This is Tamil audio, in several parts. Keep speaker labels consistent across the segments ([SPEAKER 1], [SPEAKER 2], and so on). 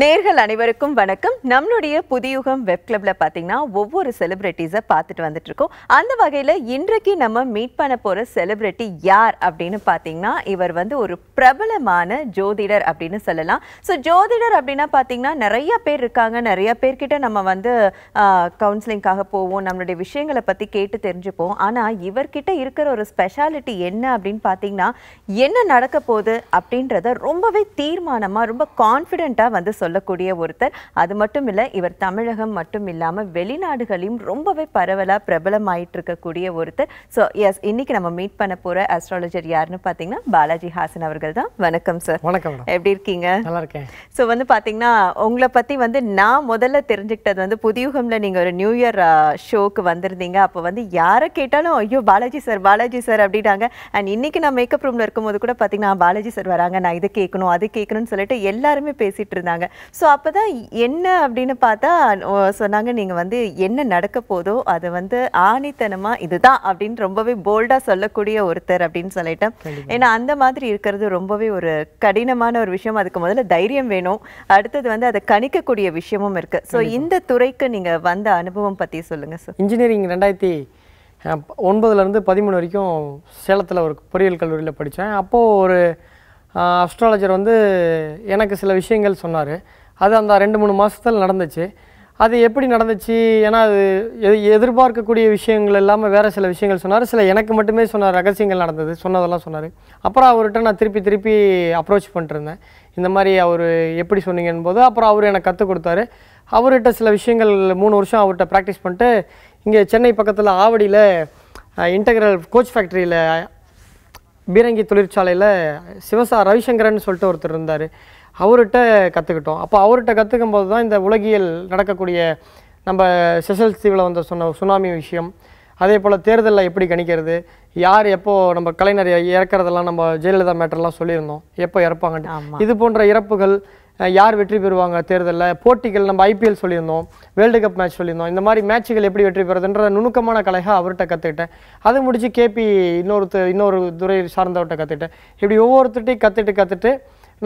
[SPEAKER 1] நேர்கள் அனைவருக்கும் வணக்கம் நம்மளுடைய புதியுகம் வெப் கிளப்ல பார்த்தீங்கன்னா ஒவ்வொரு செலிபிரிட்டிஸை பார்த்துட்டு வந்துட்டு இருக்கோம் அந்த வகையில் இன்றைக்கு நம்ம மீட் பண்ண போகிற செலிபிரிட்டி யார் அப்படின்னு பார்த்தீங்கன்னா இவர் வந்து ஒரு பிரபலமான ஜோதிடர் அப்படின்னு சொல்லலாம் ஸோ ஜோதிடர் அப்படின்னா பார்த்தீங்கன்னா நிறைய பேர் இருக்காங்க நிறைய பேர்கிட்ட நம்ம வந்து கவுன்சிலிங்காக போவோம் நம்மளுடைய விஷயங்களை பற்றி கேட்டு தெரிஞ்சுப்போம் ஆனால் இவர்கிட்ட இருக்கிற ஒரு ஸ்பெஷாலிட்டி என்ன அப்படின்னு பார்த்தீங்கன்னா என்ன நடக்க போகுது அப்படின்றத ரொம்பவே தீர்மானமாக ரொம்ப கான்ஃபிடென்ட்டாக வந்து சொல்ல சொல்லக்கூடிய ஒருத்தர் அது மட்டும் இல்லை இவர் தமிழகம் மட்டும் இல்லாமல் வெளிநாடுகளையும் ரொம்பவே பரவலாக பிரபலமாயிட்டு இருக்கக்கூடிய ஒருத்தர் ஸோ எஸ் இன்னைக்கு நம்ம மீட் பண்ண போற அஸ்ட்ராலஜர் யாருன்னு பார்த்தீங்கன்னா பாலாஜி ஹாசன் அவர்கள் தான் வணக்கம் சார் வணக்கம் எப்படி இருக்கீங்க நல்லா இருக்கேன் ஸோ வந்து பார்த்தீங்கன்னா உங்களை பற்றி வந்து நான் முதல்ல தெரிஞ்சுக்கிட்டது வந்து புதியுகம்ல நீங்கள் ஒரு நியூ இயர் ஷோக்கு வந்திருந்தீங்க அப்போ வந்து யாரை கேட்டாலும் ஐயோ பாலாஜி சார் பாலாஜி சார் அப்படின்னாங்க அண்ட் இன்னைக்கு நான் மேக்கப் ரூம்ல இருக்கும்போது கூட பார்த்தீங்கன்னா பாலாஜி சார் வராங்க நான் இதை கேட்கணும் அது கேட்கணும்னு சொல்லிட்டு எல்லாருமே பேசிட்டு இருந்தாங்க ஸோ அப்போ தான் என்ன அப்படின்னு பார்த்தா சொன்னாங்க நீங்கள் வந்து என்ன நடக்க போதோ அதை வந்து ஆணித்தனமாக இதுதான் அப்படின்னு ரொம்பவே போல்டாக சொல்லக்கூடிய ஒருத்தர் அப்படின்னு சொல்லிட்டேன் ஏன்னா அந்த மாதிரி இருக்கிறது ரொம்பவே ஒரு கடினமான ஒரு விஷயம் அதுக்கு முதல்ல தைரியம் வேணும் அடுத்தது வந்து அதை கணிக்கக்கூடிய விஷயமும் இருக்குது ஸோ இந்த துறைக்கு நீங்கள் வந்த அனுபவம் பற்றி சொல்லுங்கள் சார் இன்ஜினியரிங் ரெண்டாயிரத்தி ஒன்பதுலேருந்து பதிமூணு வரைக்கும் சேலத்தில்
[SPEAKER 2] ஒரு பொறியியல் கல்லூரியில் படித்தேன் அப்போது ஒரு அஸ்ட்ராலஜர் வந்து எனக்கு சில விஷயங்கள் சொன்னார் அது அந்த ரெண்டு மூணு மாதத்தில் நடந்துச்சு அது எப்படி நடந்துச்சு ஏன்னா அது எதிர்பார்க்கக்கூடிய விஷயங்கள் இல்லாமல் வேறு சில விஷயங்கள் சொன்னார் சில எனக்கு மட்டுமே சொன்னார் ரகசியங்கள் நடந்தது சொன்னதெல்லாம் சொன்னார் அப்புறம் அவர்கிட்ட நான் திருப்பி திருப்பி அப்ரோச் பண்ணிட்டுருந்தேன் இந்த மாதிரி அவர் எப்படி சொன்னீங்கன்னு போது அப்புறம் அவர் எனக்கு கற்றுக் கொடுத்தாரு அவர்கிட்ட சில விஷயங்கள் மூணு வருஷம் அவர்கிட்ட ப்ராக்டிஸ் பண்ணிட்டு இங்கே சென்னை பக்கத்தில் ஆவடியில் இன்டகிரல் கோச் ஃபேக்ட்ரியில் பீரங்கி தொழிற்சாலையில் சிவசா ரவிசங்கரன் சொல்லிட்டு ஒருத்தர் இருந்தார் அவர்கிட்ட கற்றுக்கிட்டோம் அப்போ அவர்கிட்ட கற்றுக்கும் போது தான் இந்த உலகியல் நடக்கக்கூடிய நம்ம செஷல் தீவில் வந்த சொன்ன சுனாமி விஷயம் அதே போல் தேர்தலில் எப்படி கணிக்கிறது யார் எப்போது நம்ம கலைஞர் இறக்கிறதெல்லாம் நம்ம ஜெயலலிதா மேட்டர்லாம் சொல்லியிருந்தோம் எப்போ இறப்பாங்கன்னு இது போன்ற இறப்புகள் யார் வெற்றி பெறுவாங்க தேர்தலில் போட்டிகள் நம்ம ஐபிஎல் சொல்லியிருந்தோம் வேர்ல்டு கப் மேட்ச் சொல்லியிருந்தோம் இந்த மாதிரி மேட்சுகள் எப்படி வெற்றி பெறுறதுன்ற நுணுக்கமான கலையாக அவர்கிட்ட கற்றுக்கிட்டேன் அது முடித்து கேபி இன்னொரு இன்னொரு துறை சார்ந்தவர்கிட்ட கற்றுக்கிட்டேன் இப்படி ஒவ்வொருத்தட்டையும் கற்றுட்டு கற்றுட்டு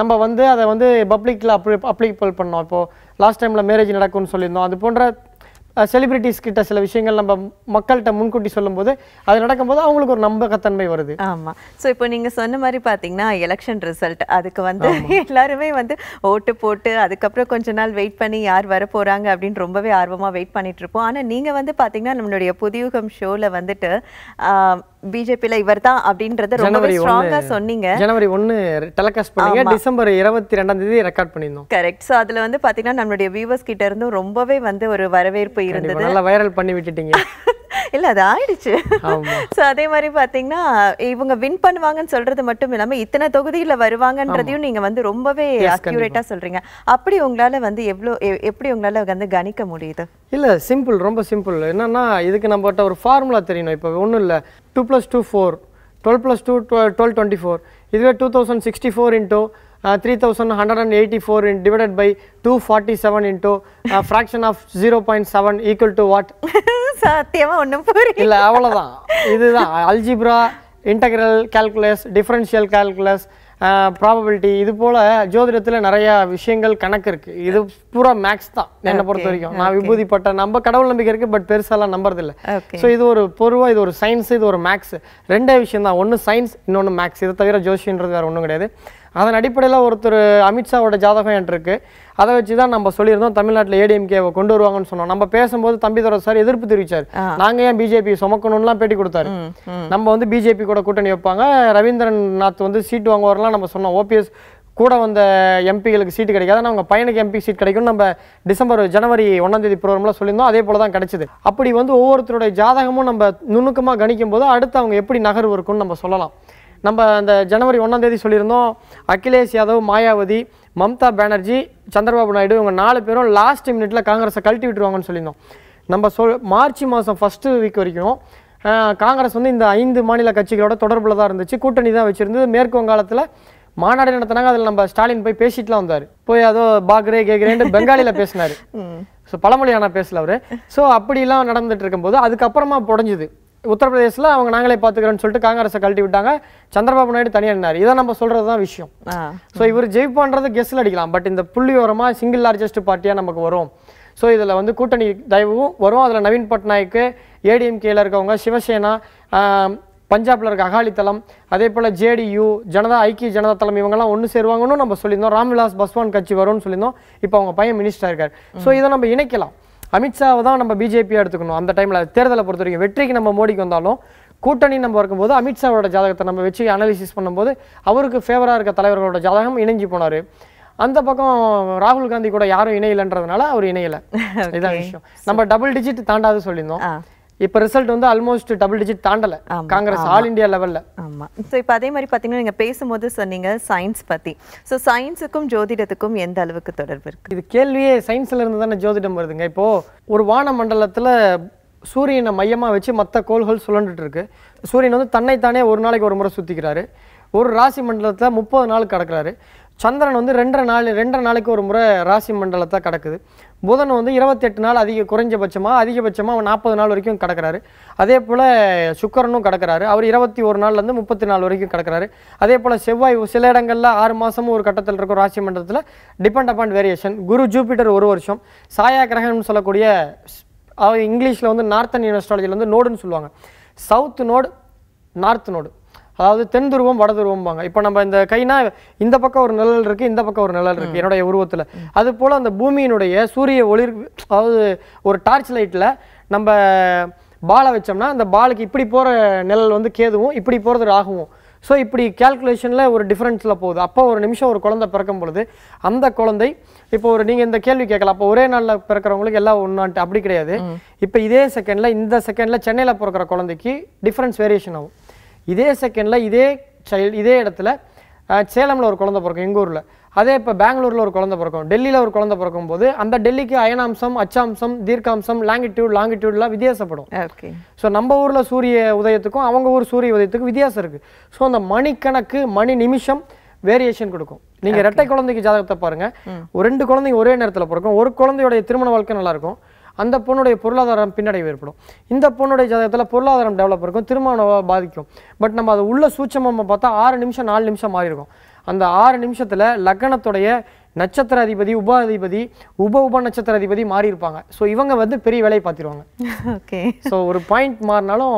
[SPEAKER 2] நம்ம வந்து அதை வந்து பப்ளிக்கில் அப்ளி அப்ளிகபிள் பண்ணோம் இப்போது லாஸ்ட் டைமில் மேரேஜ் நடக்கும்னு சொல்லியிருந்தோம் அது போன்ற செலிபிரிட்டிஸ்
[SPEAKER 1] கிட்ட சில விஷயங்கள் நம்ம மக்கள்கிட்ட முன்கூட்டி சொல்லும்போது அது நடக்கும்போது அவங்களுக்கு ஒரு நம்பகத்தன்மை வருது ஆமாம் ஸோ இப்போ நீங்கள் சொன்ன மாதிரி பார்த்தீங்கன்னா எலெக்ஷன் ரிசல்ட் அதுக்கு வந்து எல்லாருமே வந்து ஓட்டு போட்டு அதுக்கப்புறம் கொஞ்ச நாள் வெயிட் பண்ணி யார் வர போறாங்க அப்படின்னு ரொம்பவே ஆர்வமாக வெயிட் பண்ணிட்டு இருப்போம் ஆனால் நீங்கள் வந்து பார்த்தீங்கன்னா நம்மளுடைய புதியுகம் ஷோவில் வந்துட்டு பிஜேபியில இவர் தான் அப்படின்றத ரொம்ப ஸ்ட்ராங்கா சொன்னீங்க
[SPEAKER 2] ஜனவரி ஒன்னு டெலிகாஸ்ட் பண்ணீங்க டிசம்பர் இருபத்தி ரெண்டாம் தேதி ரெக்கார்ட் பண்ணிருந்தோம்
[SPEAKER 1] கரெக்ட் சோ அதுல வந்து பாத்தீங்கன்னா நம்மளுடைய வியூவர்ஸ் கிட்ட இருந்தும் ரொம்பவே வந்து ஒரு வரவேற்பு இருந்தது நல்லா
[SPEAKER 2] வைரல் பண்ணி விட்டுட்டீங்க
[SPEAKER 1] இல்ல அது ஆயிடுச்சு சோ அதே மாதிரி பாத்தீங்கன்னா இவங்க வின் பண்ணுவாங்கன்னு சொல்றது மட்டும் இல்லாம இத்தனை தொகுதியில வருவாங்கன்றதையும் நீங்க வந்து ரொம்பவே அக்யூரேட்டா சொல்றீங்க அப்படி உங்களால வந்து எவ்வளவு எப்படி உங்களால வந்து கணிக்க முடியுது
[SPEAKER 2] இல்ல சிம்பிள் ரொம்ப சிம்பிள் என்னன்னா இதுக்கு கிட்ட ஒரு ஃபார்முலா தெரியணும் இப்போ ஒண்ணும் இல்ல two plus two four twelve plus two twelve twenty four இதுவே two thousand sixty four into three thousand hundred and eighty uh, 3184 in, divided by 247 into uh, fraction of 0.7 equal to what? சத்தியமா ஒன்றும் புரியல இல்லை அவ்வளோதான் இதுதான் algebra integral calculus differential calculus probability இது போல் ஜோதிடத்தில் நிறையா விஷயங்கள் கணக்கு இருக்குது இது பூரா மேக்ஸ் தான் என்னை பொறுத்த வரைக்கும் நான் விபூதிப்பட்ட நம்ம கடவுள் நம்பிக்கை இருக்குது பட் பெருசாலாம் நம்புறதில்லை ஸோ இது ஒரு பொருவாக இது ஒரு சயின்ஸ் இது ஒரு மேக்ஸ் ரெண்டே விஷயம் தான் ஒன்று சயின்ஸ் இன்னொன்று மேக்ஸ் இதை தவிர ஜோஷின்றது வேறு ஒன்றும் கிடையாது அதன் அடிப்படையில் ஒருத்தர் அமித்ஷாவோட ஜாதகம் என்கிட்ட இருக்குது அதை வச்சு தான் நம்ம சொல்லியிருந்தோம் தமிழ்நாட்டில் ஏடிஎம்கேவை கொண்டு வருவாங்கன்னு சொன்னோம் நம்ம பேசும்போது தர சார் எதிர்ப்பு தெரிவிச்சார் நாங்கள் ஏன் பிஜேபி சுமக்கணும்லாம் பேட்டி கொடுத்தாரு நம்ம வந்து பிஜேபி கூட கூட்டணி வைப்பாங்க ரவீந்திரன் நாத் வந்து சீட் வாங்குவாரெலாம் நம்ம சொன்னோம் ஓபிஎஸ் கூட வந்த எம்பிகளுக்கு சீட்டு கிடைக்காது அவங்க பையனுக்கு எம்பி சீட் கிடைக்கும் நம்ம டிசம்பர் ஜனவரி ஒன்றாந்தேதி ப்ரோக்ராமில் சொல்லியிருந்தோம் அதே போல தான் கிடைச்சிது அப்படி வந்து ஒவ்வொருத்தருடைய ஜாதகமும் நம்ம நுணுக்கமாக கணிக்கும் போது அடுத்து அவங்க எப்படி நகர்வு இருக்கும்னு நம்ம சொல்லலாம் நம்ம அந்த ஜனவரி ஒன்றாம் தேதி சொல்லியிருந்தோம் அகிலேஷ் யாதவ் மாயாவதி மம்தா பானர்ஜி சந்திரபாபு நாயுடு இவங்க நாலு பேரும் லாஸ்ட் மினிட்ல காங்கிரஸை கழட்டி விட்டுருவாங்கன்னு சொல்லியிருந்தோம் நம்ம சொல் மார்ச் மாதம் ஃபஸ்ட்டு வீக் வரைக்கும் காங்கிரஸ் வந்து இந்த ஐந்து மாநில கட்சிகளோட தொடர்பில் தான் இருந்துச்சு கூட்டணி தான் வச்சுருந்தது மேற்கு வங்காளத்தில் மாநாடு நடத்தினாங்க அதில் நம்ம ஸ்டாலின் போய் பேசிட்டுலாம் வந்தார் போய் அதோ பாக்ரே கேக்ரேன்னு பெங்காலியில் பேசினார் ஸோ பழமொழி பேசல அவர் ஸோ அப்படிலாம் நடந்துட்டு இருக்கும்போது அதுக்கப்புறமா புடஞ்சுது உத்தரப்பிரதேசில் அவங்க நாங்களே பார்த்துக்கிறோன்னு சொல்லிட்டு காங்கிரஸை கழட்டி விட்டாங்க சந்திரபாபு நாயுடு தனியாக நின்னார் இதை நம்ம சொல்கிறது தான் விஷயம் ஸோ இவர் ஜெயிப்பான்றது கெஸ்ட்டில் அடிக்கலாம் பட் இந்த புள்ளி சிங்கிள் லார்ஜஸ்ட் பார்ட்டியாக நமக்கு வரும் ஸோ இதில் வந்து கூட்டணி தயவும் வரும் அதில் நவீன் பட்நாயக்கு ஏடிஎம்கேயில் இருக்கவங்க சிவசேனா பஞ்சாப்ல இருக்க அகாலித்தளம் அதே போல் ஜேடியு ஜனதா ஐக்கிய ஜனதா தளம் இவங்கெல்லாம் ஒன்று சேருவாங்கன்னு நம்ம சொல்லியிருந்தோம் ராம்விலாஸ் பஸ்வான் கட்சி வரும்னு சொல்லியிருந்தோம் இப்போ அவங்க பையன் மினிஸ்டராக இருக்கார் ஸோ இதை நம்ம இணைக்கலாம் அமித்ஷாவை தான் நம்ம பிஜேபியாக எடுத்துக்கணும் அந்த டைமில் தேர்தலை பொறுத்த வரைக்கும் வெற்றிக்கு நம்ம மோடிக்கு வந்தாலும் கூட்டணி நம்ம இருக்கும்போது அமித்ஷாவோட ஜாதகத்தை நம்ம வச்சு அனாலிசிஸ் பண்ணும்போது அவருக்கு ஃபேவராக இருக்க தலைவர்களோட ஜாதகம் இணைஞ்சு போனார் அந்த பக்கம் ராகுல் காந்தி கூட யாரும் இணையலைன்றதுனால அவர் இணையலை இதான் விஷயம் நம்ம டபுள் டிஜிட் தாண்டாது
[SPEAKER 1] சொல்லியிருந்தோம் இப்போ ரிசல்ட் வந்து ஆல்மோஸ்ட் டபுள் டிஜிட் தாண்டல காங்கிரஸ் ஆல் இந்தியா லெவலில் ஆமாம் ஸோ இப்போ அதே மாதிரி பார்த்தீங்கன்னா நீங்கள் பேசும்போது சொன்னீங்க சயின்ஸ் பற்றி ஸோ சயின்ஸுக்கும் ஜோதிடத்துக்கும் எந்த அளவுக்கு தொடர்பு இருக்குது இது கேள்வியே சயின்ஸில் இருந்து தானே ஜோதிடம் வருதுங்க இப்போது ஒரு வான மண்டலத்தில்
[SPEAKER 2] சூரியனை மையமாக வச்சு மற்ற கோள்கள் சுழண்டுட்டு இருக்கு சூரியன் வந்து தன்னைத்தானே ஒரு நாளைக்கு ஒரு முறை சுற்றிக்கிறாரு ஒரு ராசி மண்டலத்தில் முப்பது நாள் கிடக்கிறாரு சந்திரன் வந்து ரெண்டரை நாள் ரெண்டரை நாளைக்கு ஒரு முறை ராசி மண்டலத்தை கிடக்குது புதன் வந்து இருபத்தெட்டு நாள் அதிக குறைஞ்சபட்சமாக அதிகபட்சமாக நாற்பது நாள் வரைக்கும் கிடக்கிறாரு அதே போல் சுக்கரனும் கிடக்கிறாரு அவர் இருபத்தி ஒரு நாள்லேருந்து முப்பத்தி நாலு வரைக்கும் கிடக்கிறாரு அதே போல் செவ்வாய் சில இடங்களில் ஆறு மாதமும் ஒரு கட்டத்தில் இருக்கும் ராசி மண்டலத்தில் டிபெண்ட் அப்பான் வேரியேஷன் குரு ஜூபிட்டர் ஒரு வருஷம் சாயா கிரகம்னு சொல்லக்கூடிய இங்கிலீஷில் வந்து நார்த்தன் யூனிவர்ஸ்டாலஜியில் வந்து நோடுன்னு சொல்லுவாங்க சவுத் நோடு நார்த் நோடு அதாவது தென் துருவம் வட துருவம்பாங்க இப்போ நம்ம இந்த கைனா இந்த பக்கம் ஒரு நிழல் இருக்குது இந்த பக்கம் ஒரு நிழல் இருக்குது என்னுடைய உருவத்தில் அது போல் அந்த பூமியினுடைய சூரிய ஒளிர் அதாவது ஒரு டார்ச் லைட்டில் நம்ம பாலை வச்சோம்னா அந்த பாலுக்கு இப்படி போகிற நிழல் வந்து கேதுவும் இப்படி போகிறது ராகுவும் ஸோ இப்படி கேல்குலேஷனில் ஒரு டிஃப்ரென்ஸில் போகுது அப்போ ஒரு நிமிஷம் ஒரு குழந்தை பிறக்கும் பொழுது அந்த குழந்தை இப்போ ஒரு நீங்கள் இந்த கேள்வி கேட்கலாம் அப்போ ஒரே நாளில் பிறக்கிறவங்களுக்கு எல்லாம் ஒன்றான்ட்டு அப்படி கிடையாது இப்போ இதே செகண்டில் இந்த செகண்டில் சென்னையில் பிறக்கிற குழந்தைக்கு டிஃப்ரென்ஸ் வேரியேஷன் ஆகும் இதே செகண்டில் இதே சைல்டு இதே இடத்துல சேலமில் ஒரு குழந்தை பிறக்கும் எங்கள் ஊரில் அதே இப்போ பெங்களூரில் ஒரு குழந்தை பிறக்கும் டெல்லியில் ஒரு குழந்தை பிறக்கும் போது அந்த டெல்லிக்கு அயனாம்சம் அச்சாம்சம் தீர்க்காம்சம் லாங்கிடியூட் லாங்கிடியூட்லாம் வித்தியாசப்படும் ஸோ நம்ம ஊரில் சூரிய உதயத்துக்கும் அவங்க ஊர் சூரிய உதயத்துக்கும் வித்தியாசம் இருக்குது ஸோ அந்த மணிக்கணக்கு மணி நிமிஷம் வேரியேஷன் கொடுக்கும் நீங்கள் ரெட்டை குழந்தைக்கு ஜாதகத்தை பாருங்கள் ரெண்டு குழந்தைங்க ஒரே நேரத்தில் பிறக்கும் ஒரு குழந்தையோடைய திருமண வாழ்க்கை நல்லாயிருக்கும் அந்த பொண்ணுடைய பொருளாதாரம் பின்னடைவு ஏற்படும் இந்த பொண்ணுடைய ஜாதகத்தில் பொருளாதாரம் டெவலப் இருக்கும் திருமண பாதிக்கும் பட் நம்ம அதை உள்ள சூட்சமாக பார்த்தா ஆறு நிமிஷம் நாலு நிமிஷம் மாறி இருக்கும் அந்த ஆறு நிமிஷத்தில் லக்னத்துடைய நட்சத்திர அதிபதி உப அதிபதி உப உப நட்சத்திர அதிபதி மாறி இருப்பாங்க ஸோ இவங்க வந்து பெரிய வேலையை பார்த்துருவாங்க ஓகே ஸோ ஒரு பாயிண்ட் மாறினாலும்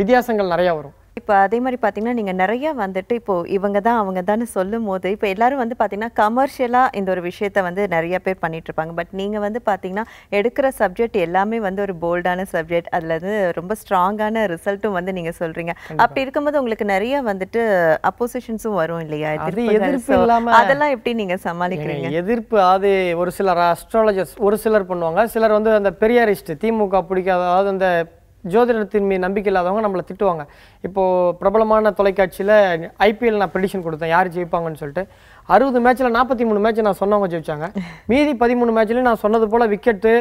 [SPEAKER 2] வித்தியாசங்கள் நிறையா வரும் இப்போ அதே மாதிரி
[SPEAKER 1] பார்த்தீங்கன்னா நீங்கள் நிறைய வந்துட்டு இப்போது இவங்க தான் அவங்க தான் சொல்லும் போது இப்போ எல்லாரும் வந்து பார்த்தீங்கன்னா கமர்ஷியலாக இந்த ஒரு விஷயத்தை வந்து நிறைய பேர் பண்ணிகிட்ருப்பாங்க இருப்பாங்க பட் நீங்கள் வந்து பார்த்தீங்கன்னா எடுக்கிற சப்ஜெக்ட் எல்லாமே வந்து ஒரு போல்டான சப்ஜெக்ட் அதில் வந்து ரொம்ப ஸ்ட்ராங்கான ரிசல்ட்டும் வந்து நீங்கள் சொல்கிறீங்க அப்படி இருக்கும்போது உங்களுக்கு நிறைய வந்துட்டு அப்போசிஷன்ஸும் வரும் இல்லையா எதிர்ப்பு அதெல்லாம் எப்படி நீங்கள் சமாளிக்கிறீங்க
[SPEAKER 2] எதிர்ப்பு அது ஒரு சிலர் அஸ்ட்ராலஜர்ஸ் ஒரு சிலர் பண்ணுவாங்க சிலர் வந்து அந்த பெரியாரிஸ்ட் திமுக பிடிக்காத அதாவது அந்த ஜோதிடத்தின் மீது நம்பிக்கை இல்லாதவங்க நம்மளை திட்டுவாங்க இப்போது பிரபலமான தொலைக்காட்சியில் ஐபிஎல் நான் ப்ரெடிஷன் கொடுத்தேன் யார் ஜெயிப்பாங்கன்னு சொல்லிட்டு அறுபது மேட்ச்சில் நாற்பத்தி மூணு மேட்ச் நான் சொன்னவங்க ஜெயிச்சாங்க மீதி பதிமூணு மேட்ச்லேயும் நான் சொன்னது போல் விக்கெட்டு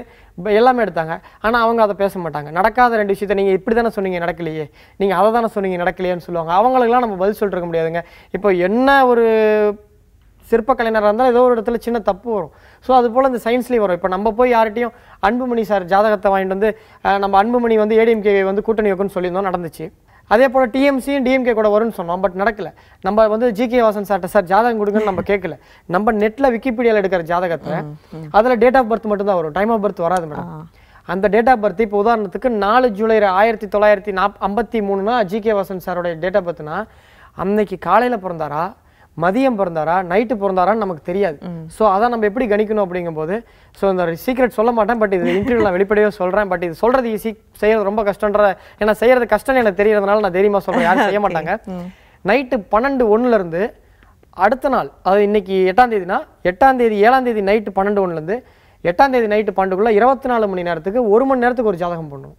[SPEAKER 2] எல்லாமே எடுத்தாங்க ஆனால் அவங்க அதை பேச மாட்டாங்க நடக்காத ரெண்டு விஷயத்த நீங்கள் இப்படி தானே சொன்னீங்க நடக்கலையே நீங்கள் அதை தானே சொன்னீங்க நடக்கலையேன்னு சொல்லுவாங்க அவங்களுக்குலாம் நம்ம பதில் சொல்லிருக்க முடியாதுங்க இப்போ என்ன ஒரு சிற்பக்கலைஞராக இருந்தால் ஏதோ ஒரு இடத்துல சின்ன தப்பு வரும் ஸோ அது போல் இந்த சயின்ஸ்லேயும் வரும் இப்போ நம்ம போய் யார்கிட்டையும் அன்புமணி சார் ஜாதகத்தை வாங்கிட்டு வந்து நம்ம அன்புமணி வந்து ஏடிஎம்கே வந்து கூட்டணி வைக்கணும்னு சொல்லியிருந்தோம் நடந்துச்சு அதே போல் டிஎம்சியும் டிஎம்கே கூட வரும்னு சொன்னோம் பட் நடக்கல நம்ம வந்து ஜிகே வாசன் சார்ட்ட சார் ஜாதகம் கொடுங்கன்னு நம்ம கேட்கல நம்ம நெட்டில் விக்கிபீடியாவில் எடுக்கிற ஜாதகத்தை அதில் டேட் ஆஃப் பர்த் மட்டும்தான் வரும் டைம் ஆஃப் பர்த் வராது மேடம் அந்த டேட் ஆஃப் பர்த் இப்போ உதாரணத்துக்கு நாலு ஜூலை ஆயிரத்தி தொள்ளாயிரத்தி நாப் ஐம்பத்தி மூணுனா ஜிகே வாசன் சாரோடைய டேட் ஆஃப் பர்த்னா அன்னைக்கு காலையில் பிறந்தாரா மதியம் பிறந்தாரா நைட்டு பிறந்தாரான்னு நமக்கு தெரியாது ஸோ அதை நம்ம எப்படி கணிக்கணும் அப்படிங்கும்போது ஸோ இந்த சீக்ரெட் சொல்ல மாட்டேன் பட் இது இன்டர்வியூ நான் வெளிப்படையாக சொல்கிறேன் பட் இது சொல்கிறது ஈஸி செய்கிறது ரொம்ப கஷ்டன்ற ஏன்னா செய்கிறது கஷ்டம்னு எனக்கு தெரியறதுனால நான் தைரியமாக சொல்கிறேன் யாரும் செய்ய மாட்டாங்க நைட்டு பன்னெண்டு ஒன்றுலேருந்து அடுத்த நாள் அது இன்னைக்கு எட்டாம் தேதினா எட்டாம் தேதி ஏழாம் தேதி நைட்டு பன்னெண்டு ஒன்றுலேருந்து எட்டாம் தேதி நைட்டு பன்னெண்டுக்குள்ளே இருபத்தி நாலு மணி நேரத்துக்கு ஒரு மணி நேரத்துக்கு ஒரு ஜாதகம் பண்ணும்